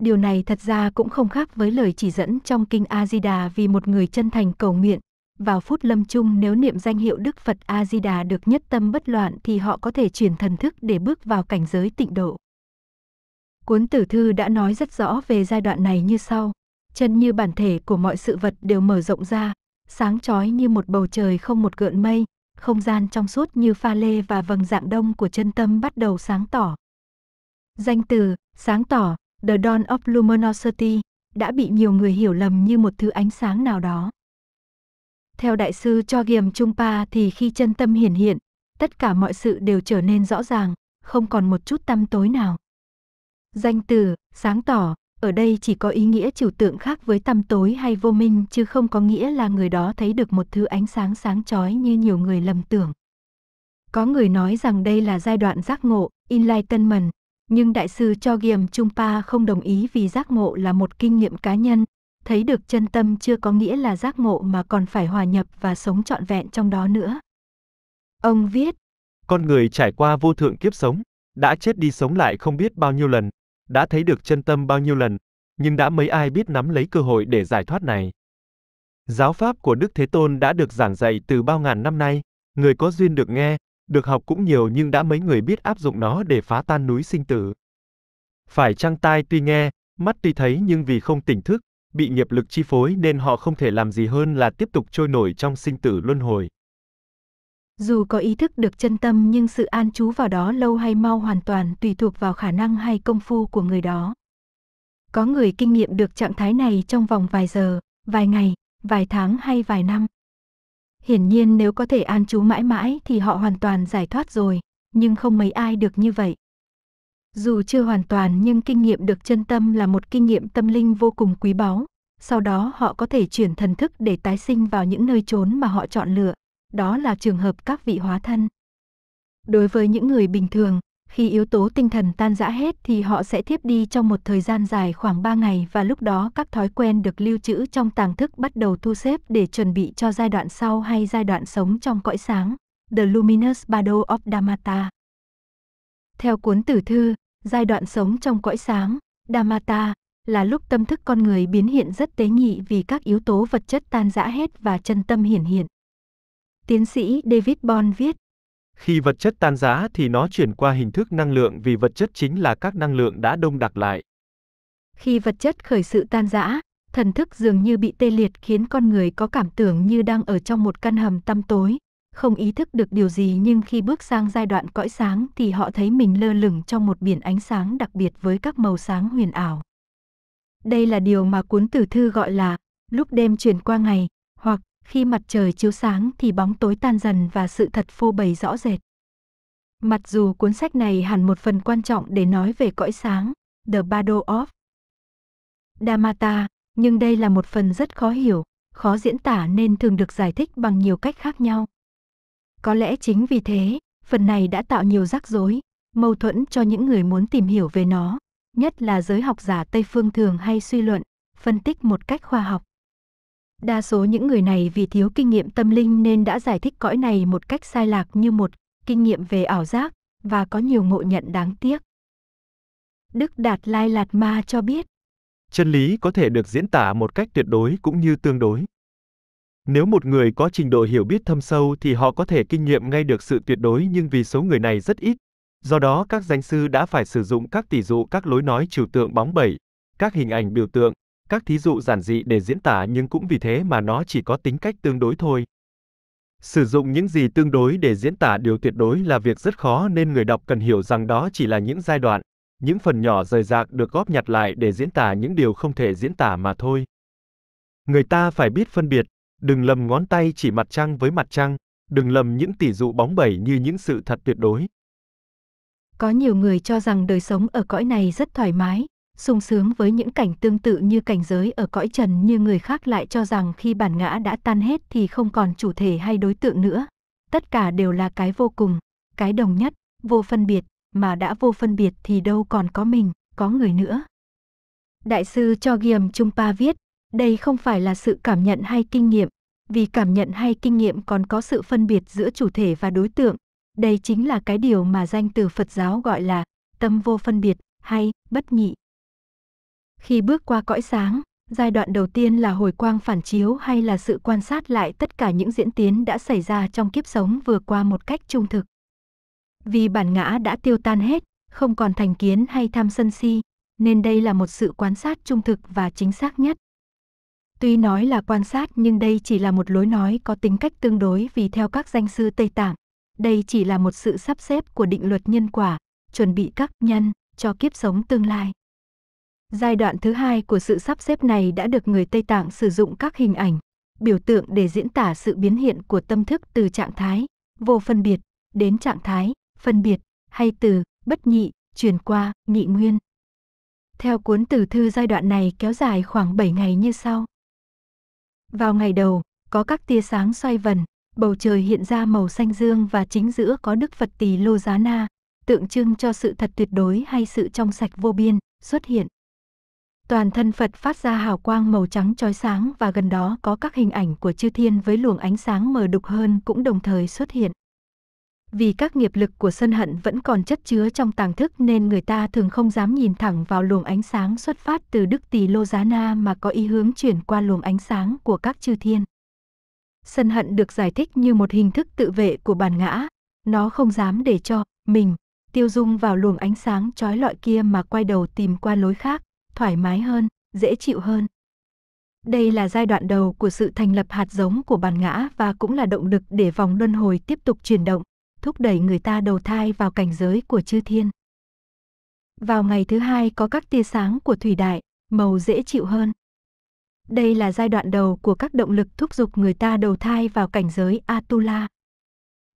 Điều này thật ra cũng không khác với lời chỉ dẫn trong kinh A Di Đà vì một người chân thành cầu nguyện, vào phút lâm chung nếu niệm danh hiệu Đức Phật A Di Đà được nhất tâm bất loạn thì họ có thể chuyển thần thức để bước vào cảnh giới tịnh độ. Cuốn tử thư đã nói rất rõ về giai đoạn này như sau. Chân như bản thể của mọi sự vật đều mở rộng ra, sáng chói như một bầu trời không một gợn mây, không gian trong suốt như pha lê và vầng dạng đông của chân tâm bắt đầu sáng tỏ. Danh từ, sáng tỏ, The Dawn of Luminosity, đã bị nhiều người hiểu lầm như một thứ ánh sáng nào đó. Theo đại sư cho Trung Pa, thì khi chân tâm hiển hiện, tất cả mọi sự đều trở nên rõ ràng, không còn một chút tăm tối nào. Danh từ, sáng tỏ, ở đây chỉ có ý nghĩa trừu tượng khác với tăm tối hay vô minh chứ không có nghĩa là người đó thấy được một thứ ánh sáng sáng chói như nhiều người lầm tưởng. Có người nói rằng đây là giai đoạn giác ngộ, enlightenment, nhưng đại sư Cho ghiềm Giềm pa không đồng ý vì giác ngộ là một kinh nghiệm cá nhân, thấy được chân tâm chưa có nghĩa là giác ngộ mà còn phải hòa nhập và sống trọn vẹn trong đó nữa. Ông viết, con người trải qua vô thượng kiếp sống, đã chết đi sống lại không biết bao nhiêu lần, đã thấy được chân tâm bao nhiêu lần, nhưng đã mấy ai biết nắm lấy cơ hội để giải thoát này. Giáo pháp của Đức Thế Tôn đã được giảng dạy từ bao ngàn năm nay, người có duyên được nghe, được học cũng nhiều nhưng đã mấy người biết áp dụng nó để phá tan núi sinh tử. Phải chăng tai tuy nghe, mắt tuy thấy nhưng vì không tỉnh thức, bị nghiệp lực chi phối nên họ không thể làm gì hơn là tiếp tục trôi nổi trong sinh tử luân hồi. Dù có ý thức được chân tâm nhưng sự an trú vào đó lâu hay mau hoàn toàn tùy thuộc vào khả năng hay công phu của người đó. Có người kinh nghiệm được trạng thái này trong vòng vài giờ, vài ngày, vài tháng hay vài năm. Hiển nhiên nếu có thể an trú mãi mãi thì họ hoàn toàn giải thoát rồi, nhưng không mấy ai được như vậy. Dù chưa hoàn toàn nhưng kinh nghiệm được chân tâm là một kinh nghiệm tâm linh vô cùng quý báu, sau đó họ có thể chuyển thần thức để tái sinh vào những nơi trốn mà họ chọn lựa, đó là trường hợp các vị hóa thân. Đối với những người bình thường, khi yếu tố tinh thần tan rã hết thì họ sẽ thiếp đi trong một thời gian dài khoảng 3 ngày và lúc đó các thói quen được lưu trữ trong tàng thức bắt đầu thu xếp để chuẩn bị cho giai đoạn sau hay giai đoạn sống trong cõi sáng, The Luminous Shadow of Dhammata. Theo cuốn tử thư, giai đoạn sống trong cõi sáng, Dhammata, là lúc tâm thức con người biến hiện rất tế nhị vì các yếu tố vật chất tan rã hết và chân tâm hiển hiện. Tiến sĩ David Bond viết. Khi vật chất tan rã thì nó chuyển qua hình thức năng lượng vì vật chất chính là các năng lượng đã đông đặc lại. Khi vật chất khởi sự tan rã, thần thức dường như bị tê liệt khiến con người có cảm tưởng như đang ở trong một căn hầm tăm tối, không ý thức được điều gì nhưng khi bước sang giai đoạn cõi sáng thì họ thấy mình lơ lửng trong một biển ánh sáng đặc biệt với các màu sáng huyền ảo. Đây là điều mà cuốn tử thư gọi là lúc đêm chuyển qua ngày, hoặc khi mặt trời chiếu sáng thì bóng tối tan dần và sự thật phô bày rõ rệt. Mặc dù cuốn sách này hẳn một phần quan trọng để nói về cõi sáng, The Bardo of Damata, nhưng đây là một phần rất khó hiểu, khó diễn tả nên thường được giải thích bằng nhiều cách khác nhau. Có lẽ chính vì thế, phần này đã tạo nhiều rắc rối, mâu thuẫn cho những người muốn tìm hiểu về nó, nhất là giới học giả Tây phương thường hay suy luận, phân tích một cách khoa học. Đa số những người này vì thiếu kinh nghiệm tâm linh nên đã giải thích cõi này một cách sai lạc như một kinh nghiệm về ảo giác và có nhiều ngộ nhận đáng tiếc. Đức Đạt Lai Lạt Ma cho biết, chân lý có thể được diễn tả một cách tuyệt đối cũng như tương đối. Nếu một người có trình độ hiểu biết thâm sâu thì họ có thể kinh nghiệm ngay được sự tuyệt đối nhưng vì số người này rất ít, do đó các danh sư đã phải sử dụng các tỷ dụ các lối nói trừu tượng bóng bẩy, các hình ảnh biểu tượng, các thí dụ giản dị để diễn tả nhưng cũng vì thế mà nó chỉ có tính cách tương đối thôi. Sử dụng những gì tương đối để diễn tả điều tuyệt đối là việc rất khó nên người đọc cần hiểu rằng đó chỉ là những giai đoạn, những phần nhỏ rời rạc được góp nhặt lại để diễn tả những điều không thể diễn tả mà thôi. Người ta phải biết phân biệt, đừng lầm ngón tay chỉ mặt trăng với mặt trăng, đừng lầm những tỷ dụ bóng bẩy như những sự thật tuyệt đối. Có nhiều người cho rằng đời sống ở cõi này rất thoải mái, sung sướng với những cảnh tương tự như cảnh giới ở cõi trần như người khác lại cho rằng khi bản ngã đã tan hết thì không còn chủ thể hay đối tượng nữa. Tất cả đều là cái vô cùng, cái đồng nhất, vô phân biệt, mà đã vô phân biệt thì đâu còn có mình, có người nữa. Đại sư cho Ghiềm trung pa viết, đây không phải là sự cảm nhận hay kinh nghiệm, vì cảm nhận hay kinh nghiệm còn có sự phân biệt giữa chủ thể và đối tượng. Đây chính là cái điều mà danh từ Phật giáo gọi là tâm vô phân biệt hay bất nhị. Khi bước qua cõi sáng, giai đoạn đầu tiên là hồi quang phản chiếu hay là sự quan sát lại tất cả những diễn tiến đã xảy ra trong kiếp sống vừa qua một cách trung thực. Vì bản ngã đã tiêu tan hết, không còn thành kiến hay tham sân si, nên đây là một sự quan sát trung thực và chính xác nhất. Tuy nói là quan sát nhưng đây chỉ là một lối nói có tính cách tương đối vì theo các danh sư Tây Tạng, đây chỉ là một sự sắp xếp của định luật nhân quả, chuẩn bị các nhân cho kiếp sống tương lai. Giai đoạn thứ hai của sự sắp xếp này đã được người Tây Tạng sử dụng các hình ảnh, biểu tượng để diễn tả sự biến hiện của tâm thức từ trạng thái vô phân biệt đến trạng thái phân biệt hay từ bất nhị truyền qua nhị nguyên. Theo cuốn từ thư giai đoạn này kéo dài khoảng 7 ngày như sau. Vào ngày đầu, có các tia sáng xoay vần, bầu trời hiện ra màu xanh dương và chính giữa có Đức Phật Tỳ Lô Giá Na, tượng trưng cho sự thật tuyệt đối hay sự trong sạch vô biên, xuất hiện toàn thân Phật phát ra hào quang màu trắng chói sáng và gần đó có các hình ảnh của chư thiên với luồng ánh sáng mờ đục hơn cũng đồng thời xuất hiện. Vì các nghiệp lực của sân hận vẫn còn chất chứa trong tàng thức nên người ta thường không dám nhìn thẳng vào luồng ánh sáng xuất phát từ Đức Tỳ Lô Giá Na mà có ý hướng chuyển qua luồng ánh sáng của các chư thiên. Sân hận được giải thích như một hình thức tự vệ của bản ngã, nó không dám để cho mình tiêu dung vào luồng ánh sáng trói lọi kia mà quay đầu tìm qua lối khác, thoải mái hơn, dễ chịu hơn. Đây là giai đoạn đầu của sự thành lập hạt giống của bản ngã và cũng là động lực để vòng luân hồi tiếp tục chuyển động, thúc đẩy người ta đầu thai vào cảnh giới của chư thiên. Vào ngày thứ hai có các tia sáng của thủy đại, màu dễ chịu hơn. Đây là giai đoạn đầu của các động lực thúc giục người ta đầu thai vào cảnh giới Atula.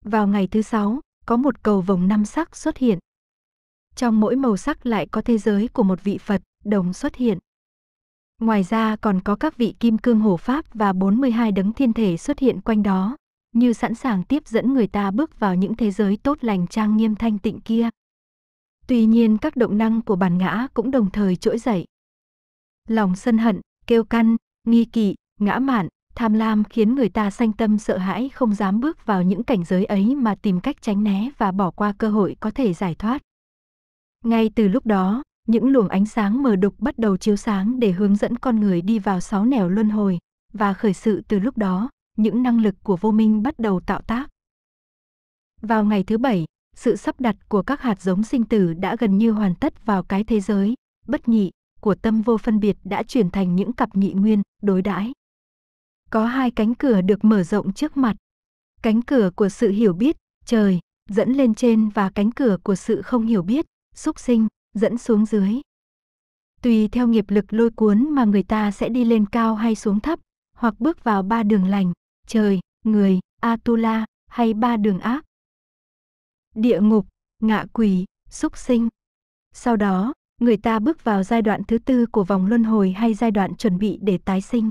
Vào ngày thứ sáu, có một cầu vồng năm sắc xuất hiện. Trong mỗi màu sắc lại có thế giới của một vị Phật, đồng xuất hiện. Ngoài ra còn có các vị kim cương hổ pháp và 42 đấng thiên thể xuất hiện quanh đó, như sẵn sàng tiếp dẫn người ta bước vào những thế giới tốt lành trang nghiêm thanh tịnh kia. Tuy nhiên các động năng của bản ngã cũng đồng thời trỗi dậy. Lòng sân hận, kêu căn, nghi kỵ, ngã mạn, tham lam khiến người ta sanh tâm sợ hãi không dám bước vào những cảnh giới ấy mà tìm cách tránh né và bỏ qua cơ hội có thể giải thoát. Ngay từ lúc đó, những luồng ánh sáng mờ đục bắt đầu chiếu sáng để hướng dẫn con người đi vào sáu nẻo luân hồi, và khởi sự từ lúc đó, những năng lực của vô minh bắt đầu tạo tác. Vào ngày thứ bảy, sự sắp đặt của các hạt giống sinh tử đã gần như hoàn tất vào cái thế giới, bất nhị, của tâm vô phân biệt đã chuyển thành những cặp nhị nguyên, đối đãi. Có hai cánh cửa được mở rộng trước mặt. Cánh cửa của sự hiểu biết, trời, dẫn lên trên và cánh cửa của sự không hiểu biết, xúc sinh, dẫn xuống dưới. Tùy theo nghiệp lực lôi cuốn mà người ta sẽ đi lên cao hay xuống thấp, hoặc bước vào ba đường lành, trời, người, Atula, hay ba đường ác. Địa ngục, ngạ quỷ, súc sinh. Sau đó, người ta bước vào giai đoạn thứ tư của vòng luân hồi hay giai đoạn chuẩn bị để tái sinh.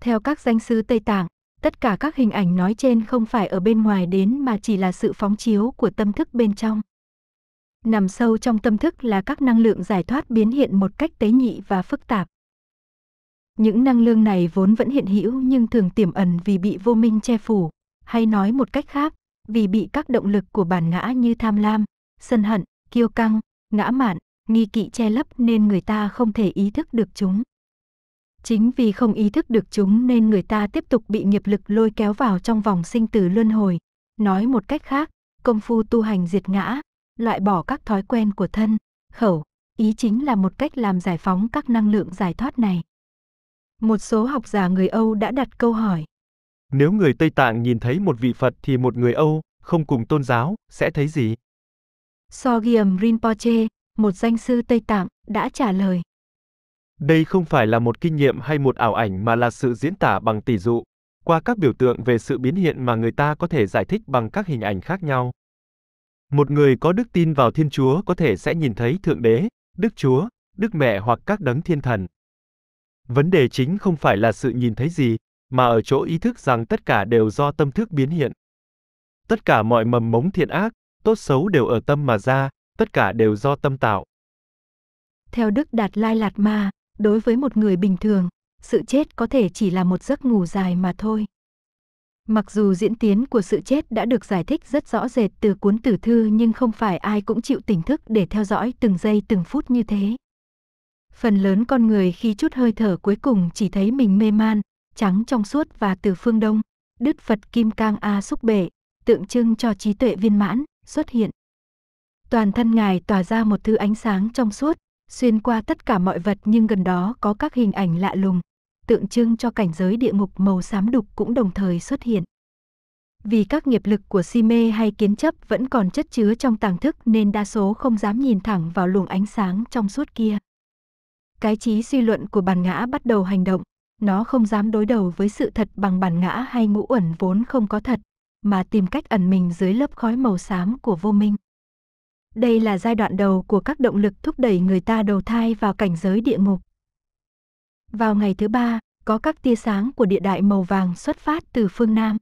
Theo các danh sư Tây Tạng, tất cả các hình ảnh nói trên không phải ở bên ngoài đến mà chỉ là sự phóng chiếu của tâm thức bên trong nằm sâu trong tâm thức là các năng lượng giải thoát biến hiện một cách tế nhị và phức tạp. Những năng lượng này vốn vẫn hiện hữu nhưng thường tiềm ẩn vì bị vô minh che phủ, hay nói một cách khác, vì bị các động lực của bản ngã như tham lam, sân hận, kiêu căng, ngã mạn, nghi kỵ che lấp nên người ta không thể ý thức được chúng. Chính vì không ý thức được chúng nên người ta tiếp tục bị nghiệp lực lôi kéo vào trong vòng sinh tử luân hồi. Nói một cách khác, công phu tu hành diệt ngã, loại bỏ các thói quen của thân khẩu ý chính là một cách làm giải phóng các năng lượng giải thoát này một số học giả người âu đã đặt câu hỏi nếu người tây tạng nhìn thấy một vị phật thì một người âu không cùng tôn giáo sẽ thấy gì sogyam rinpoche một danh sư tây tạng đã trả lời đây không phải là một kinh nghiệm hay một ảo ảnh mà là sự diễn tả bằng tỷ dụ qua các biểu tượng về sự biến hiện mà người ta có thể giải thích bằng các hình ảnh khác nhau một người có đức tin vào Thiên Chúa có thể sẽ nhìn thấy Thượng Đế, Đức Chúa, Đức Mẹ hoặc các đấng thiên thần. Vấn đề chính không phải là sự nhìn thấy gì, mà ở chỗ ý thức rằng tất cả đều do tâm thức biến hiện. Tất cả mọi mầm mống thiện ác, tốt xấu đều ở tâm mà ra, tất cả đều do tâm tạo. Theo Đức Đạt Lai Lạt Ma, đối với một người bình thường, sự chết có thể chỉ là một giấc ngủ dài mà thôi. Mặc dù diễn tiến của sự chết đã được giải thích rất rõ rệt từ cuốn tử thư nhưng không phải ai cũng chịu tỉnh thức để theo dõi từng giây từng phút như thế. Phần lớn con người khi chút hơi thở cuối cùng chỉ thấy mình mê man, trắng trong suốt và từ phương đông, Đức Phật Kim Cang A Xúc Bệ, tượng trưng cho trí tuệ viên mãn, xuất hiện. Toàn thân Ngài tỏa ra một thứ ánh sáng trong suốt, xuyên qua tất cả mọi vật nhưng gần đó có các hình ảnh lạ lùng, tượng trưng cho cảnh giới địa ngục màu xám đục cũng đồng thời xuất hiện. Vì các nghiệp lực của si mê hay kiến chấp vẫn còn chất chứa trong tàng thức nên đa số không dám nhìn thẳng vào luồng ánh sáng trong suốt kia. Cái trí suy luận của bản ngã bắt đầu hành động, nó không dám đối đầu với sự thật bằng bản ngã hay ngũ ẩn vốn không có thật, mà tìm cách ẩn mình dưới lớp khói màu xám của vô minh. Đây là giai đoạn đầu của các động lực thúc đẩy người ta đầu thai vào cảnh giới địa ngục. Vào ngày thứ ba, có các tia sáng của địa đại màu vàng xuất phát từ phương Nam.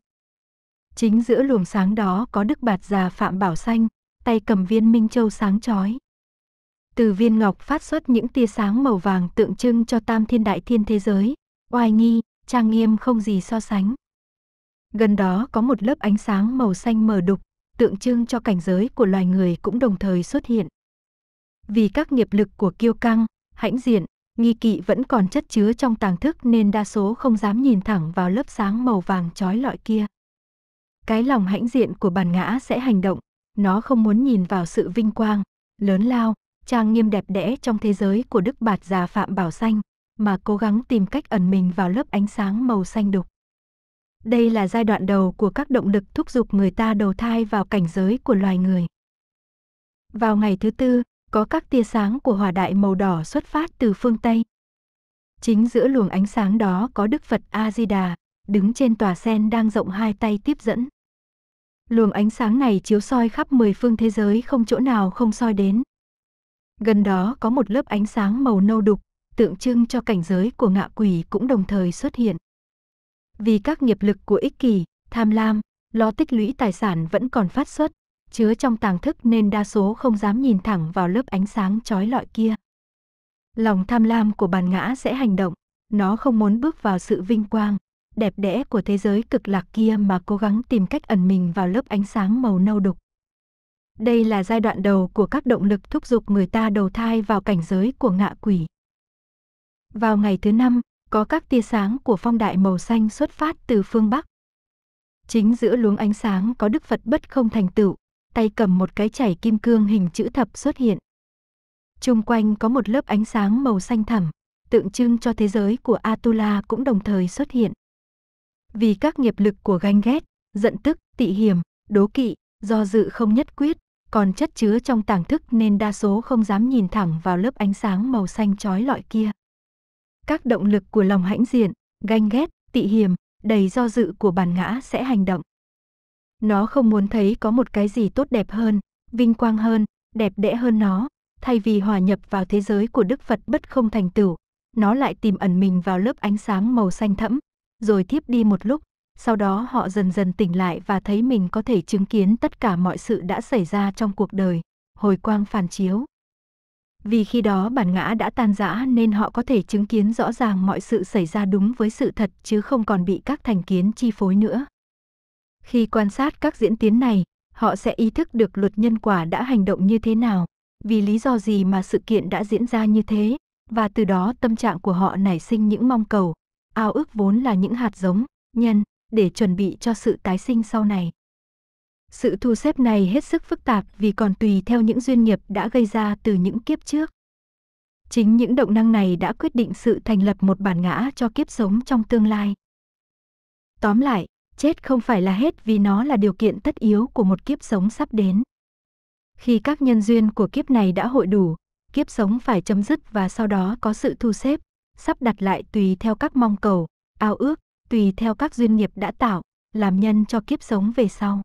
Chính giữa luồng sáng đó có Đức Bạt già Phạm Bảo Xanh, tay cầm viên Minh Châu sáng chói. Từ viên ngọc phát xuất những tia sáng màu vàng tượng trưng cho tam thiên đại thiên thế giới, oai nghi, trang nghiêm không gì so sánh. Gần đó có một lớp ánh sáng màu xanh mờ đục, tượng trưng cho cảnh giới của loài người cũng đồng thời xuất hiện. Vì các nghiệp lực của kiêu căng, hãnh diện, nghi kỵ vẫn còn chất chứa trong tàng thức nên đa số không dám nhìn thẳng vào lớp sáng màu vàng trói lọi kia. Cái lòng hãnh diện của bản ngã sẽ hành động, nó không muốn nhìn vào sự vinh quang, lớn lao, trang nghiêm đẹp đẽ trong thế giới của Đức Bạt già Phạm Bảo Xanh, mà cố gắng tìm cách ẩn mình vào lớp ánh sáng màu xanh đục. Đây là giai đoạn đầu của các động lực thúc giục người ta đầu thai vào cảnh giới của loài người. Vào ngày thứ tư, có các tia sáng của hòa đại màu đỏ xuất phát từ phương Tây. Chính giữa luồng ánh sáng đó có Đức Phật A-di-đà, đứng trên tòa sen đang rộng hai tay tiếp dẫn. Luồng ánh sáng này chiếu soi khắp mười phương thế giới không chỗ nào không soi đến. Gần đó có một lớp ánh sáng màu nâu đục, tượng trưng cho cảnh giới của ngạ quỷ cũng đồng thời xuất hiện. Vì các nghiệp lực của ích kỷ, tham lam, lo tích lũy tài sản vẫn còn phát xuất, chứa trong tàng thức nên đa số không dám nhìn thẳng vào lớp ánh sáng chói lọi kia. Lòng tham lam của bản ngã sẽ hành động, nó không muốn bước vào sự vinh quang, đẹp đẽ của thế giới cực lạc kia mà cố gắng tìm cách ẩn mình vào lớp ánh sáng màu nâu đục. Đây là giai đoạn đầu của các động lực thúc giục người ta đầu thai vào cảnh giới của ngạ quỷ. Vào ngày thứ năm, có các tia sáng của phong đại màu xanh xuất phát từ phương Bắc. Chính giữa luống ánh sáng có Đức Phật bất không thành tựu, tay cầm một cái chảy kim cương hình chữ thập xuất hiện. Trung quanh có một lớp ánh sáng màu xanh thẳm, tượng trưng cho thế giới của Atula cũng đồng thời xuất hiện. Vì các nghiệp lực của ganh ghét, giận tức, tị hiểm, đố kỵ, do dự không nhất quyết, còn chất chứa trong tàng thức nên đa số không dám nhìn thẳng vào lớp ánh sáng màu xanh chói lọi kia. Các động lực của lòng hãnh diện, ganh ghét, tị hiểm, đầy do dự của bản ngã sẽ hành động. Nó không muốn thấy có một cái gì tốt đẹp hơn, vinh quang hơn, đẹp đẽ hơn nó, thay vì hòa nhập vào thế giới của Đức Phật bất không thành tửu, nó lại tìm ẩn mình vào lớp ánh sáng màu xanh thẫm, rồi thiếp đi một lúc, sau đó họ dần dần tỉnh lại và thấy mình có thể chứng kiến tất cả mọi sự đã xảy ra trong cuộc đời, hồi quang phản chiếu. Vì khi đó bản ngã đã tan rã nên họ có thể chứng kiến rõ ràng mọi sự xảy ra đúng với sự thật chứ không còn bị các thành kiến chi phối nữa. Khi quan sát các diễn tiến này, họ sẽ ý thức được luật nhân quả đã hành động như thế nào, vì lý do gì mà sự kiện đã diễn ra như thế, và từ đó tâm trạng của họ nảy sinh những mong cầu, ao ước vốn là những hạt giống, nhân, để chuẩn bị cho sự tái sinh sau này. Sự thu xếp này hết sức phức tạp vì còn tùy theo những duyên nghiệp đã gây ra từ những kiếp trước. Chính những động năng này đã quyết định sự thành lập một bản ngã cho kiếp sống trong tương lai. Tóm lại, Chết không phải là hết vì nó là điều kiện tất yếu của một kiếp sống sắp đến. Khi các nhân duyên của kiếp này đã hội đủ, kiếp sống phải chấm dứt và sau đó có sự thu xếp, sắp đặt lại tùy theo các mong cầu, ao ước, tùy theo các duyên nghiệp đã tạo, làm nhân cho kiếp sống về sau.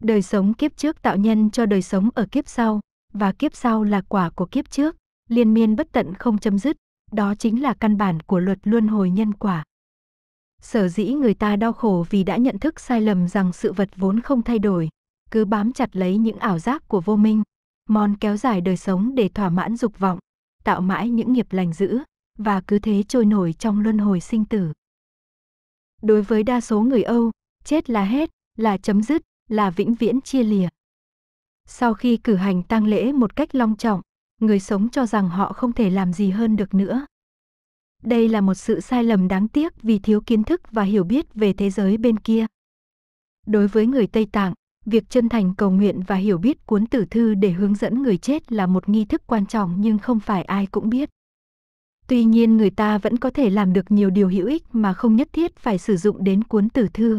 Đời sống kiếp trước tạo nhân cho đời sống ở kiếp sau, và kiếp sau là quả của kiếp trước, liên miên bất tận không chấm dứt, đó chính là căn bản của luật luân hồi nhân quả. Sở dĩ người ta đau khổ vì đã nhận thức sai lầm rằng sự vật vốn không thay đổi, cứ bám chặt lấy những ảo giác của vô minh, mon kéo dài đời sống để thỏa mãn dục vọng, tạo mãi những nghiệp lành dữ, và cứ thế trôi nổi trong luân hồi sinh tử. Đối với đa số người Âu, chết là hết, là chấm dứt, là vĩnh viễn chia lìa. Sau khi cử hành tang lễ một cách long trọng, người sống cho rằng họ không thể làm gì hơn được nữa, đây là một sự sai lầm đáng tiếc vì thiếu kiến thức và hiểu biết về thế giới bên kia. Đối với người Tây Tạng, việc chân thành cầu nguyện và hiểu biết cuốn tử thư để hướng dẫn người chết là một nghi thức quan trọng nhưng không phải ai cũng biết. Tuy nhiên người ta vẫn có thể làm được nhiều điều hữu ích mà không nhất thiết phải sử dụng đến cuốn tử thư.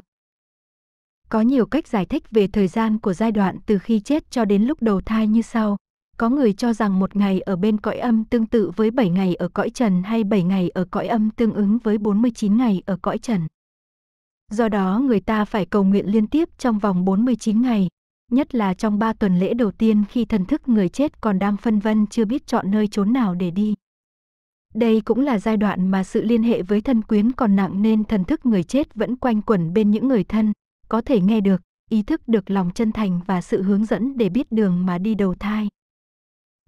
Có nhiều cách giải thích về thời gian của giai đoạn từ khi chết cho đến lúc đầu thai như sau. Có người cho rằng một ngày ở bên cõi âm tương tự với 7 ngày ở cõi trần hay 7 ngày ở cõi âm tương ứng với 49 ngày ở cõi trần. Do đó người ta phải cầu nguyện liên tiếp trong vòng 49 ngày, nhất là trong 3 tuần lễ đầu tiên khi thần thức người chết còn đang phân vân chưa biết chọn nơi trốn nào để đi. Đây cũng là giai đoạn mà sự liên hệ với thân quyến còn nặng nên thần thức người chết vẫn quanh quẩn bên những người thân, có thể nghe được, ý thức được lòng chân thành và sự hướng dẫn để biết đường mà đi đầu thai.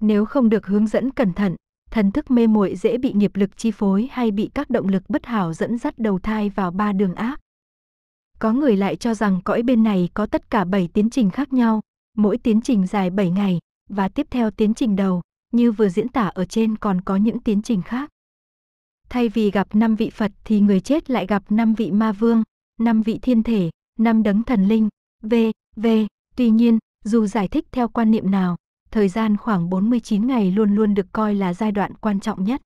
Nếu không được hướng dẫn cẩn thận, thần thức mê muội dễ bị nghiệp lực chi phối hay bị các động lực bất hảo dẫn dắt đầu thai vào ba đường ác. Có người lại cho rằng cõi bên này có tất cả 7 tiến trình khác nhau, mỗi tiến trình dài 7 ngày, và tiếp theo tiến trình đầu, như vừa diễn tả ở trên còn có những tiến trình khác. Thay vì gặp năm vị Phật thì người chết lại gặp năm vị ma vương, năm vị thiên thể, năm đấng thần linh, v, v. Tuy nhiên, dù giải thích theo quan niệm nào, thời gian khoảng 49 ngày luôn luôn được coi là giai đoạn quan trọng nhất.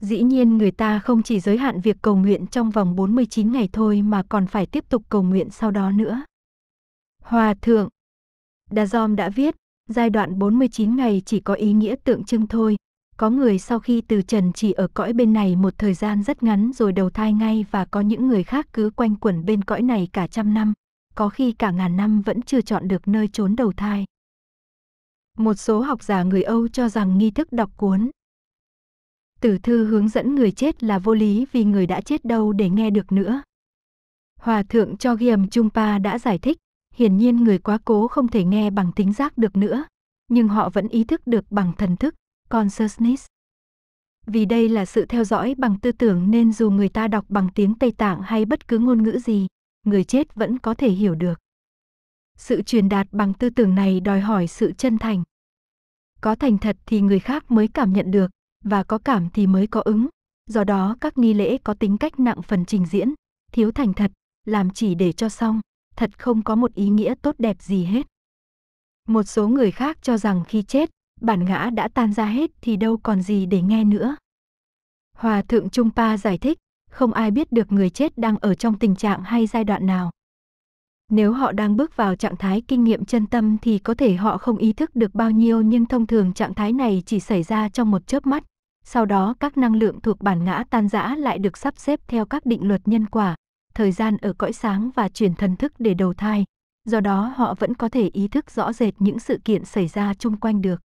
Dĩ nhiên người ta không chỉ giới hạn việc cầu nguyện trong vòng 49 ngày thôi mà còn phải tiếp tục cầu nguyện sau đó nữa. Hòa thượng đa Dom đã viết, giai đoạn 49 ngày chỉ có ý nghĩa tượng trưng thôi, có người sau khi từ trần chỉ ở cõi bên này một thời gian rất ngắn rồi đầu thai ngay và có những người khác cứ quanh quẩn bên cõi này cả trăm năm, có khi cả ngàn năm vẫn chưa chọn được nơi trốn đầu thai. Một số học giả người Âu cho rằng nghi thức đọc cuốn. Tử thư hướng dẫn người chết là vô lý vì người đã chết đâu để nghe được nữa. Hòa thượng cho Ghiềm Trung Pa đã giải thích, hiển nhiên người quá cố không thể nghe bằng tính giác được nữa, nhưng họ vẫn ý thức được bằng thần thức, consciousness. Vì đây là sự theo dõi bằng tư tưởng nên dù người ta đọc bằng tiếng Tây Tạng hay bất cứ ngôn ngữ gì, người chết vẫn có thể hiểu được sự truyền đạt bằng tư tưởng này đòi hỏi sự chân thành có thành thật thì người khác mới cảm nhận được và có cảm thì mới có ứng do đó các nghi lễ có tính cách nặng phần trình diễn thiếu thành thật làm chỉ để cho xong thật không có một ý nghĩa tốt đẹp gì hết một số người khác cho rằng khi chết bản ngã đã tan ra hết thì đâu còn gì để nghe nữa hòa thượng trung pa giải thích không ai biết được người chết đang ở trong tình trạng hay giai đoạn nào nếu họ đang bước vào trạng thái kinh nghiệm chân tâm thì có thể họ không ý thức được bao nhiêu nhưng thông thường trạng thái này chỉ xảy ra trong một chớp mắt. Sau đó các năng lượng thuộc bản ngã tan rã lại được sắp xếp theo các định luật nhân quả, thời gian ở cõi sáng và chuyển thần thức để đầu thai. Do đó họ vẫn có thể ý thức rõ rệt những sự kiện xảy ra chung quanh được.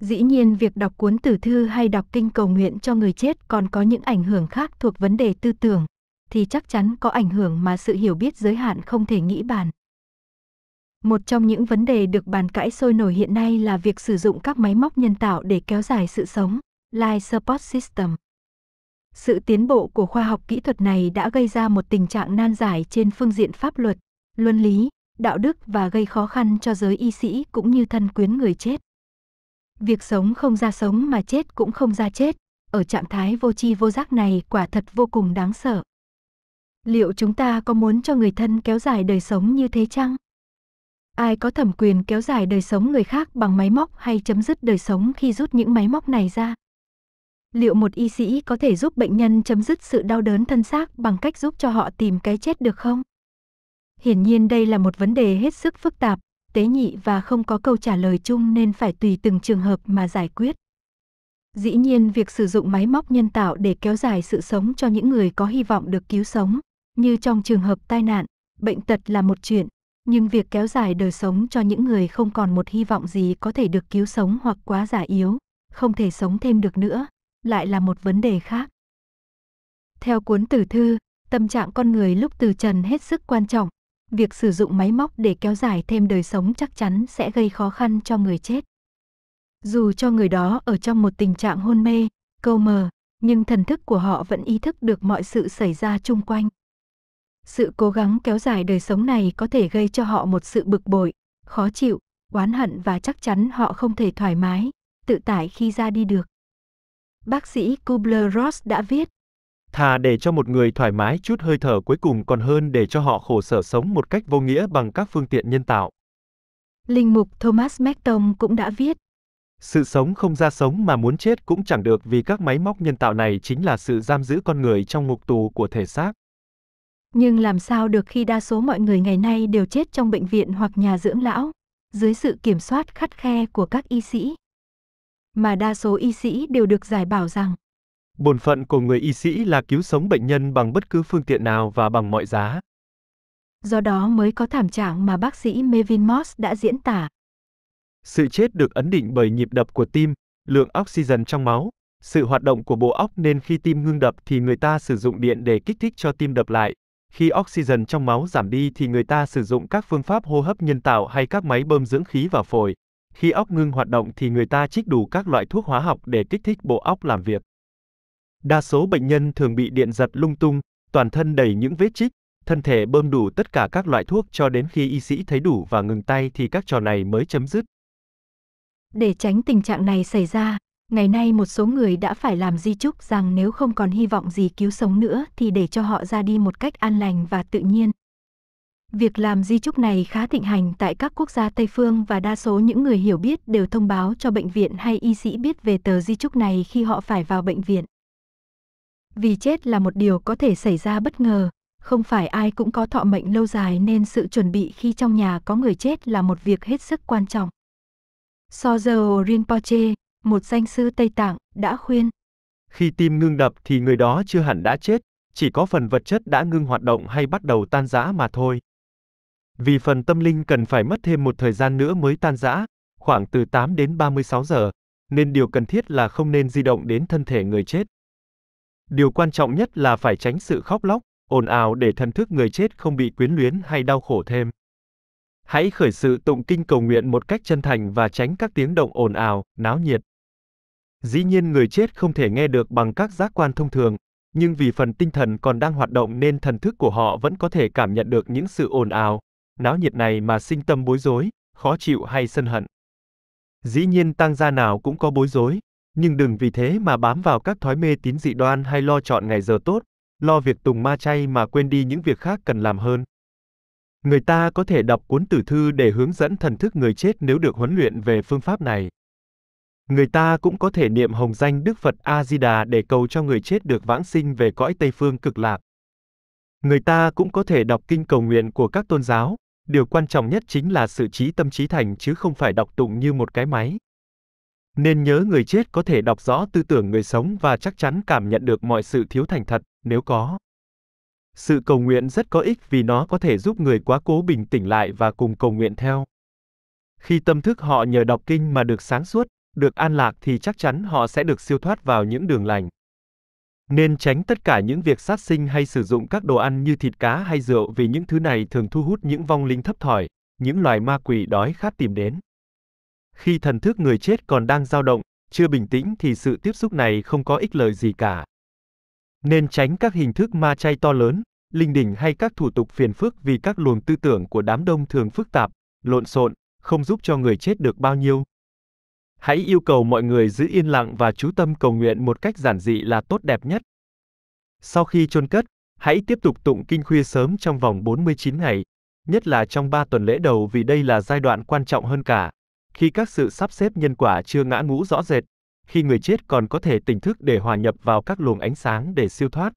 Dĩ nhiên việc đọc cuốn tử thư hay đọc kinh cầu nguyện cho người chết còn có những ảnh hưởng khác thuộc vấn đề tư tưởng, thì chắc chắn có ảnh hưởng mà sự hiểu biết giới hạn không thể nghĩ bàn. Một trong những vấn đề được bàn cãi sôi nổi hiện nay là việc sử dụng các máy móc nhân tạo để kéo dài sự sống, life support system. Sự tiến bộ của khoa học kỹ thuật này đã gây ra một tình trạng nan giải trên phương diện pháp luật, luân lý, đạo đức và gây khó khăn cho giới y sĩ cũng như thân quyến người chết. Việc sống không ra sống mà chết cũng không ra chết, ở trạng thái vô tri vô giác này quả thật vô cùng đáng sợ liệu chúng ta có muốn cho người thân kéo dài đời sống như thế chăng? Ai có thẩm quyền kéo dài đời sống người khác bằng máy móc hay chấm dứt đời sống khi rút những máy móc này ra? Liệu một y sĩ có thể giúp bệnh nhân chấm dứt sự đau đớn thân xác bằng cách giúp cho họ tìm cái chết được không? Hiển nhiên đây là một vấn đề hết sức phức tạp, tế nhị và không có câu trả lời chung nên phải tùy từng trường hợp mà giải quyết. Dĩ nhiên việc sử dụng máy móc nhân tạo để kéo dài sự sống cho những người có hy vọng được cứu sống như trong trường hợp tai nạn, bệnh tật là một chuyện, nhưng việc kéo dài đời sống cho những người không còn một hy vọng gì có thể được cứu sống hoặc quá già yếu, không thể sống thêm được nữa, lại là một vấn đề khác. Theo cuốn tử thư, tâm trạng con người lúc từ trần hết sức quan trọng, việc sử dụng máy móc để kéo dài thêm đời sống chắc chắn sẽ gây khó khăn cho người chết. Dù cho người đó ở trong một tình trạng hôn mê, câu mờ, nhưng thần thức của họ vẫn ý thức được mọi sự xảy ra chung quanh. Sự cố gắng kéo dài đời sống này có thể gây cho họ một sự bực bội, khó chịu, oán hận và chắc chắn họ không thể thoải mái, tự tại khi ra đi được. Bác sĩ Kubler-Ross đã viết, Thà để cho một người thoải mái chút hơi thở cuối cùng còn hơn để cho họ khổ sở sống một cách vô nghĩa bằng các phương tiện nhân tạo. Linh mục Thomas Merton cũng đã viết, sự sống không ra sống mà muốn chết cũng chẳng được vì các máy móc nhân tạo này chính là sự giam giữ con người trong ngục tù của thể xác. Nhưng làm sao được khi đa số mọi người ngày nay đều chết trong bệnh viện hoặc nhà dưỡng lão, dưới sự kiểm soát khắt khe của các y sĩ. Mà đa số y sĩ đều được giải bảo rằng bổn phận của người y sĩ là cứu sống bệnh nhân bằng bất cứ phương tiện nào và bằng mọi giá. Do đó mới có thảm trạng mà bác sĩ Mevin Moss đã diễn tả. Sự chết được ấn định bởi nhịp đập của tim, lượng oxygen trong máu, sự hoạt động của bộ óc nên khi tim ngưng đập thì người ta sử dụng điện để kích thích cho tim đập lại, khi oxygen trong máu giảm đi thì người ta sử dụng các phương pháp hô hấp nhân tạo hay các máy bơm dưỡng khí vào phổi. Khi óc ngưng hoạt động thì người ta trích đủ các loại thuốc hóa học để kích thích bộ óc làm việc. Đa số bệnh nhân thường bị điện giật lung tung, toàn thân đầy những vết chích, thân thể bơm đủ tất cả các loại thuốc cho đến khi y sĩ thấy đủ và ngừng tay thì các trò này mới chấm dứt. Để tránh tình trạng này xảy ra, Ngày nay một số người đã phải làm di chúc rằng nếu không còn hy vọng gì cứu sống nữa thì để cho họ ra đi một cách an lành và tự nhiên. Việc làm di chúc này khá thịnh hành tại các quốc gia Tây phương và đa số những người hiểu biết đều thông báo cho bệnh viện hay y sĩ biết về tờ di chúc này khi họ phải vào bệnh viện. Vì chết là một điều có thể xảy ra bất ngờ, không phải ai cũng có thọ mệnh lâu dài nên sự chuẩn bị khi trong nhà có người chết là một việc hết sức quan trọng. Sozo Rinpoche, một danh sư Tây Tạng, đã khuyên. Khi tim ngưng đập thì người đó chưa hẳn đã chết, chỉ có phần vật chất đã ngưng hoạt động hay bắt đầu tan rã mà thôi. Vì phần tâm linh cần phải mất thêm một thời gian nữa mới tan rã, khoảng từ 8 đến 36 giờ, nên điều cần thiết là không nên di động đến thân thể người chết. Điều quan trọng nhất là phải tránh sự khóc lóc, ồn ào để thần thức người chết không bị quyến luyến hay đau khổ thêm. Hãy khởi sự tụng kinh cầu nguyện một cách chân thành và tránh các tiếng động ồn ào, náo nhiệt. Dĩ nhiên người chết không thể nghe được bằng các giác quan thông thường, nhưng vì phần tinh thần còn đang hoạt động nên thần thức của họ vẫn có thể cảm nhận được những sự ồn ào, náo nhiệt này mà sinh tâm bối rối, khó chịu hay sân hận. Dĩ nhiên tăng gia nào cũng có bối rối, nhưng đừng vì thế mà bám vào các thói mê tín dị đoan hay lo chọn ngày giờ tốt, lo việc tùng ma chay mà quên đi những việc khác cần làm hơn. Người ta có thể đọc cuốn tử thư để hướng dẫn thần thức người chết nếu được huấn luyện về phương pháp này. Người ta cũng có thể niệm hồng danh Đức Phật A Di Đà để cầu cho người chết được vãng sinh về cõi Tây phương cực lạc. Người ta cũng có thể đọc kinh cầu nguyện của các tôn giáo, điều quan trọng nhất chính là sự trí tâm trí thành chứ không phải đọc tụng như một cái máy. Nên nhớ người chết có thể đọc rõ tư tưởng người sống và chắc chắn cảm nhận được mọi sự thiếu thành thật, nếu có. Sự cầu nguyện rất có ích vì nó có thể giúp người quá cố bình tĩnh lại và cùng cầu nguyện theo. Khi tâm thức họ nhờ đọc kinh mà được sáng suốt, được an lạc thì chắc chắn họ sẽ được siêu thoát vào những đường lành. Nên tránh tất cả những việc sát sinh hay sử dụng các đồ ăn như thịt cá hay rượu vì những thứ này thường thu hút những vong linh thấp thỏi, những loài ma quỷ đói khát tìm đến. Khi thần thức người chết còn đang dao động, chưa bình tĩnh thì sự tiếp xúc này không có ích lợi gì cả. Nên tránh các hình thức ma chay to lớn, linh đỉnh hay các thủ tục phiền phức vì các luồng tư tưởng của đám đông thường phức tạp, lộn xộn, không giúp cho người chết được bao nhiêu, Hãy yêu cầu mọi người giữ yên lặng và chú tâm cầu nguyện một cách giản dị là tốt đẹp nhất. Sau khi chôn cất, hãy tiếp tục tụng kinh khuya sớm trong vòng 49 ngày, nhất là trong 3 tuần lễ đầu vì đây là giai đoạn quan trọng hơn cả. Khi các sự sắp xếp nhân quả chưa ngã ngũ rõ rệt, khi người chết còn có thể tỉnh thức để hòa nhập vào các luồng ánh sáng để siêu thoát.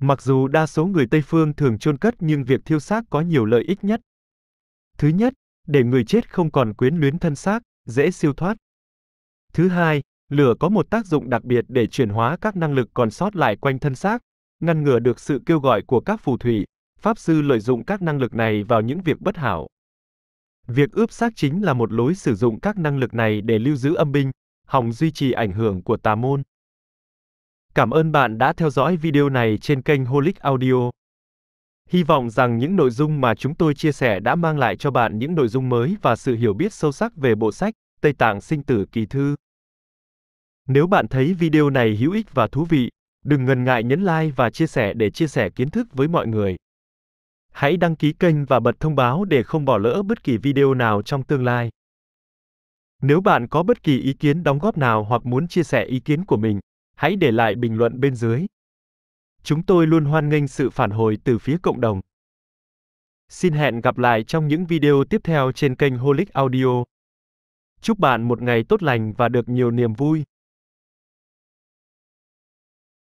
Mặc dù đa số người Tây phương thường chôn cất nhưng việc thiêu xác có nhiều lợi ích nhất. Thứ nhất, để người chết không còn quyến luyến thân xác, dễ siêu thoát. Thứ hai, lửa có một tác dụng đặc biệt để chuyển hóa các năng lực còn sót lại quanh thân xác, ngăn ngừa được sự kêu gọi của các phù thủy, pháp sư lợi dụng các năng lực này vào những việc bất hảo. Việc ướp xác chính là một lối sử dụng các năng lực này để lưu giữ âm binh, hòng duy trì ảnh hưởng của tà môn. Cảm ơn bạn đã theo dõi video này trên kênh Holic Audio. Hy vọng rằng những nội dung mà chúng tôi chia sẻ đã mang lại cho bạn những nội dung mới và sự hiểu biết sâu sắc về bộ sách Tây Tạng Sinh Tử Kỳ Thư. Nếu bạn thấy video này hữu ích và thú vị, đừng ngần ngại nhấn like và chia sẻ để chia sẻ kiến thức với mọi người. Hãy đăng ký kênh và bật thông báo để không bỏ lỡ bất kỳ video nào trong tương lai. Nếu bạn có bất kỳ ý kiến đóng góp nào hoặc muốn chia sẻ ý kiến của mình, hãy để lại bình luận bên dưới. Chúng tôi luôn hoan nghênh sự phản hồi từ phía cộng đồng. Xin hẹn gặp lại trong những video tiếp theo trên kênh Holic Audio. Chúc bạn một ngày tốt lành và được nhiều niềm vui.